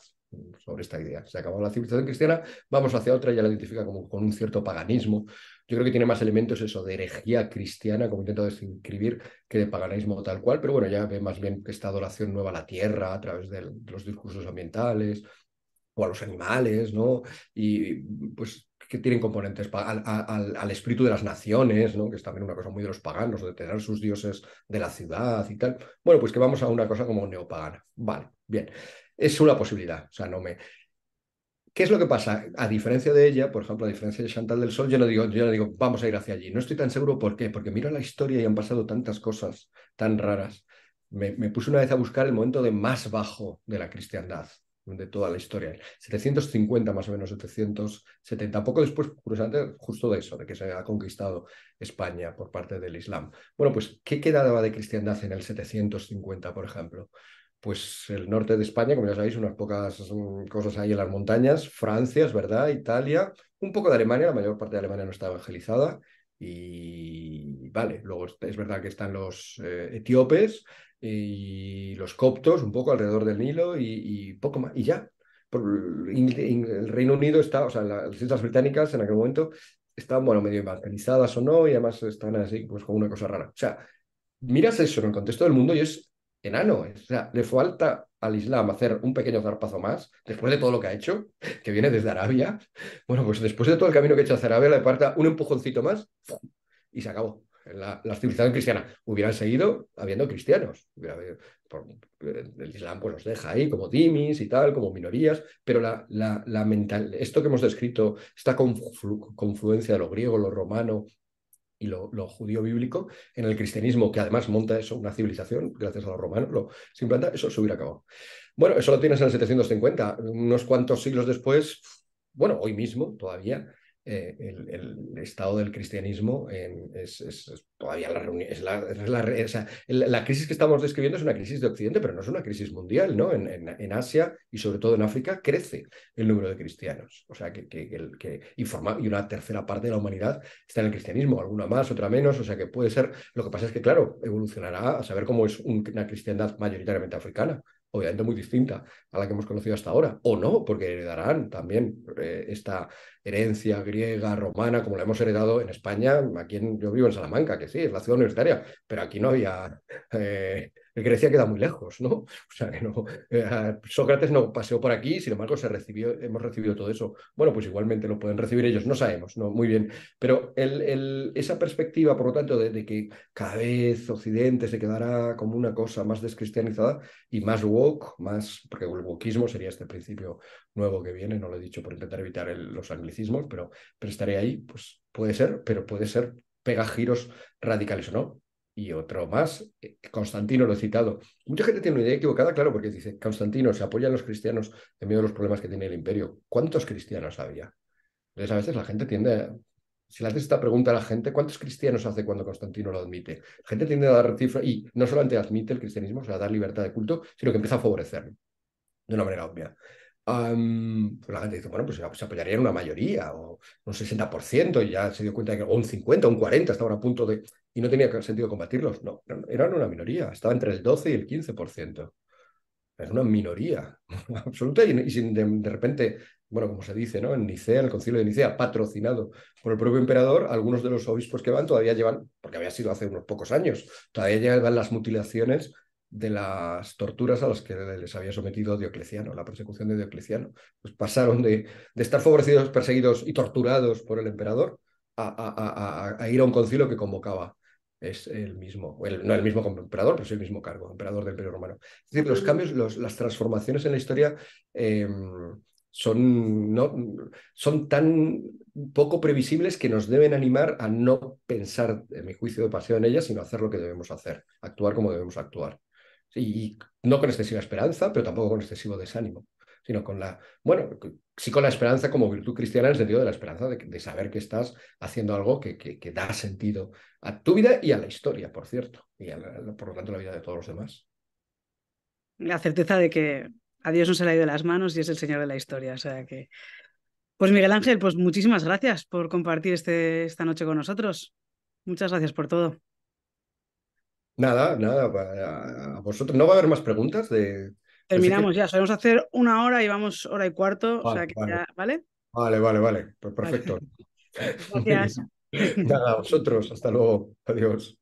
Speaker 2: sobre esta idea. Se acabó la civilización cristiana, vamos hacia otra, ya la identifica como con un cierto paganismo yo creo que tiene más elementos eso de herejía cristiana, como intento describir, que de paganismo tal cual, pero bueno, ya ve más bien esta adoración nueva a la tierra a través de, los discursos ambientales o a los animales, ¿no? Y pues que tienen componentes al, al, espíritu de las naciones, ¿no? que es también una cosa muy de los paganos, de tener sus dioses de la ciudad y tal. Bueno, pues que vamos a una cosa como neopagana. Vale, bien. Es una posibilidad. O sea, no me. ¿Qué es lo que pasa? A diferencia de ella, por ejemplo, a diferencia de Chantal del Sol, yo no digo, yo digo, vamos a ir hacia allí. No estoy tan seguro por qué, porque miro la historia y han pasado tantas cosas tan raras. Me, puse una vez a buscar el momento de más bajo de la cristiandad, de toda la historia. 750 más o menos, 770. Poco después, curiosamente, justo de eso, de que se ha conquistado España por parte del Islam. Bueno, pues, ¿qué quedaba de cristiandad en el 750, por ejemplo? pues el norte de España, como ya sabéis, unas pocas mm, cosas ahí en las montañas, Francia, es verdad, Italia, un poco de Alemania, la mayor parte de Alemania no está evangelizada, y vale, luego es verdad que están los eh, etíopes y los coptos un poco alrededor del Nilo y, poco más, y ya. el Reino Unido está, o sea, las Islas Británicas en aquel momento están, bueno, medio evangelizadas o no, y además están así, pues con una cosa rara. O sea, miras eso en el contexto del mundo y es enano ¿eh? O sea, le falta al Islam hacer un pequeño zarpazo más, después de todo lo que ha hecho, que viene desde Arabia. Bueno, pues después de todo el camino que ha hecho hacia Arabia, le falta un empujoncito más y se acabó. La, civilización cristiana hubieran seguido habiendo cristianos. Eh, el Islam pues, los deja ahí como dimis y tal, como minorías, pero la, mental, esto que hemos descrito, esta confluencia de lo griego, lo romano y lo, judío bíblico en el cristianismo, que además monta eso, una civilización, gracias a los romanos, lo, se implanta, eso se hubiera acabado. Bueno, eso lo tienes en el 750, unos cuantos siglos después, bueno, hoy mismo todavía, eh, el, estado del cristianismo es, es, todavía la, la, crisis que estamos describiendo es una crisis de Occidente, pero no es una crisis mundial, ¿no? En, en, Asia y sobre todo en África crece el número de cristianos, o sea, que, que, que, y, una tercera parte de la humanidad está en el cristianismo, alguna más, otra menos, o sea, que puede ser, lo que pasa es que, claro, evolucionará a saber cómo es una cristiandad mayoritariamente africana, obviamente muy distinta a la que hemos conocido hasta ahora, o no, porque heredarán también eh, esta herencia griega, romana, como la hemos heredado en España, aquí yo vivo en Salamanca, que sí, es la ciudad universitaria, pero aquí no había... Eh, Grecia queda muy lejos, ¿no? O sea, que no, eh, Sócrates no paseó por aquí, sin embargo, se recibió, hemos recibido todo eso. Bueno, pues igualmente lo pueden recibir ellos, no sabemos, ¿no? Muy bien. Pero esa perspectiva, por lo tanto, de, que cada vez Occidente se quedará como una cosa más descristianizada y más woke, más, porque el wokismo sería este principio nuevo que viene, no lo he dicho por intentar evitar los anglicismos, pero, pero estaré ahí, pues puede ser, pero puede ser pegajiros radicales o no y otro más, eh, Constantino lo he citado. Mucha gente tiene una idea equivocada, claro, porque dice, Constantino se apoya a los cristianos en medio de los problemas que tiene el imperio. ¿Cuántos cristianos había? Entonces a veces la gente tiende, si le haces esta pregunta a la gente, ¿cuántos cristianos hace cuando Constantino lo admite? La gente tiende a dar cifras y no solamente admite el cristianismo, o sea, a dar libertad de culto, sino que empieza a favorecerlo de una manera obvia. Pues la gente dice, bueno, pues se apoyaría en una mayoría o un 60% y ya se dio cuenta de que un 50, un 40, estaban a punto de y no tenía sentido combatirlos. No, eran una minoría, estaba entre el 12 y el 15%. Es una minoría absoluta y, de, repente, bueno, como se dice, ¿no? En Nicea, el concilio de Nicea, patrocinado por el propio emperador, algunos de los obispos que van todavía llevan, porque había sido hace unos pocos años, todavía llevan las mutilaciones de las torturas a las que les había sometido Diocleciano, la persecución de Diocleciano. Pues pasaron de, estar favorecidos, perseguidos y torturados por el emperador a, ir a un concilio que convocaba es el mismo, no el mismo emperador, pero es el mismo cargo, emperador del Imperio Romano. Es decir, los cambios, las transformaciones en la historia em, son, no, son tan poco previsibles que nos deben animar a no pensar, en mi juicio de paseo, en ellas, sino hacer lo que debemos hacer, actuar como debemos actuar. Y, no con excesiva esperanza, pero tampoco con excesivo desánimo, sino con la, bueno, sí con la esperanza como virtud cristiana en el sentido de la esperanza de, saber que estás haciendo algo que, que, que da sentido a tu vida y a la historia, por cierto, y por lo tanto la vida de todos los demás.
Speaker 1: La certeza de que a Dios no se le ha ido de las manos y es el Señor de la historia. O sea que. Pues Miguel Ángel, pues muchísimas gracias por compartir este, esta noche con nosotros. Muchas gracias por todo.
Speaker 2: Nada, nada, a vosotros. ¿No va a haber más preguntas? Terminamos
Speaker 1: ya, solemos hacer una hora y vamos hora y cuarto, vale, vale.
Speaker 2: ¿vale? Vale, pues perfecto. Gracias. Nada, a vosotros. Hasta luego. Adiós.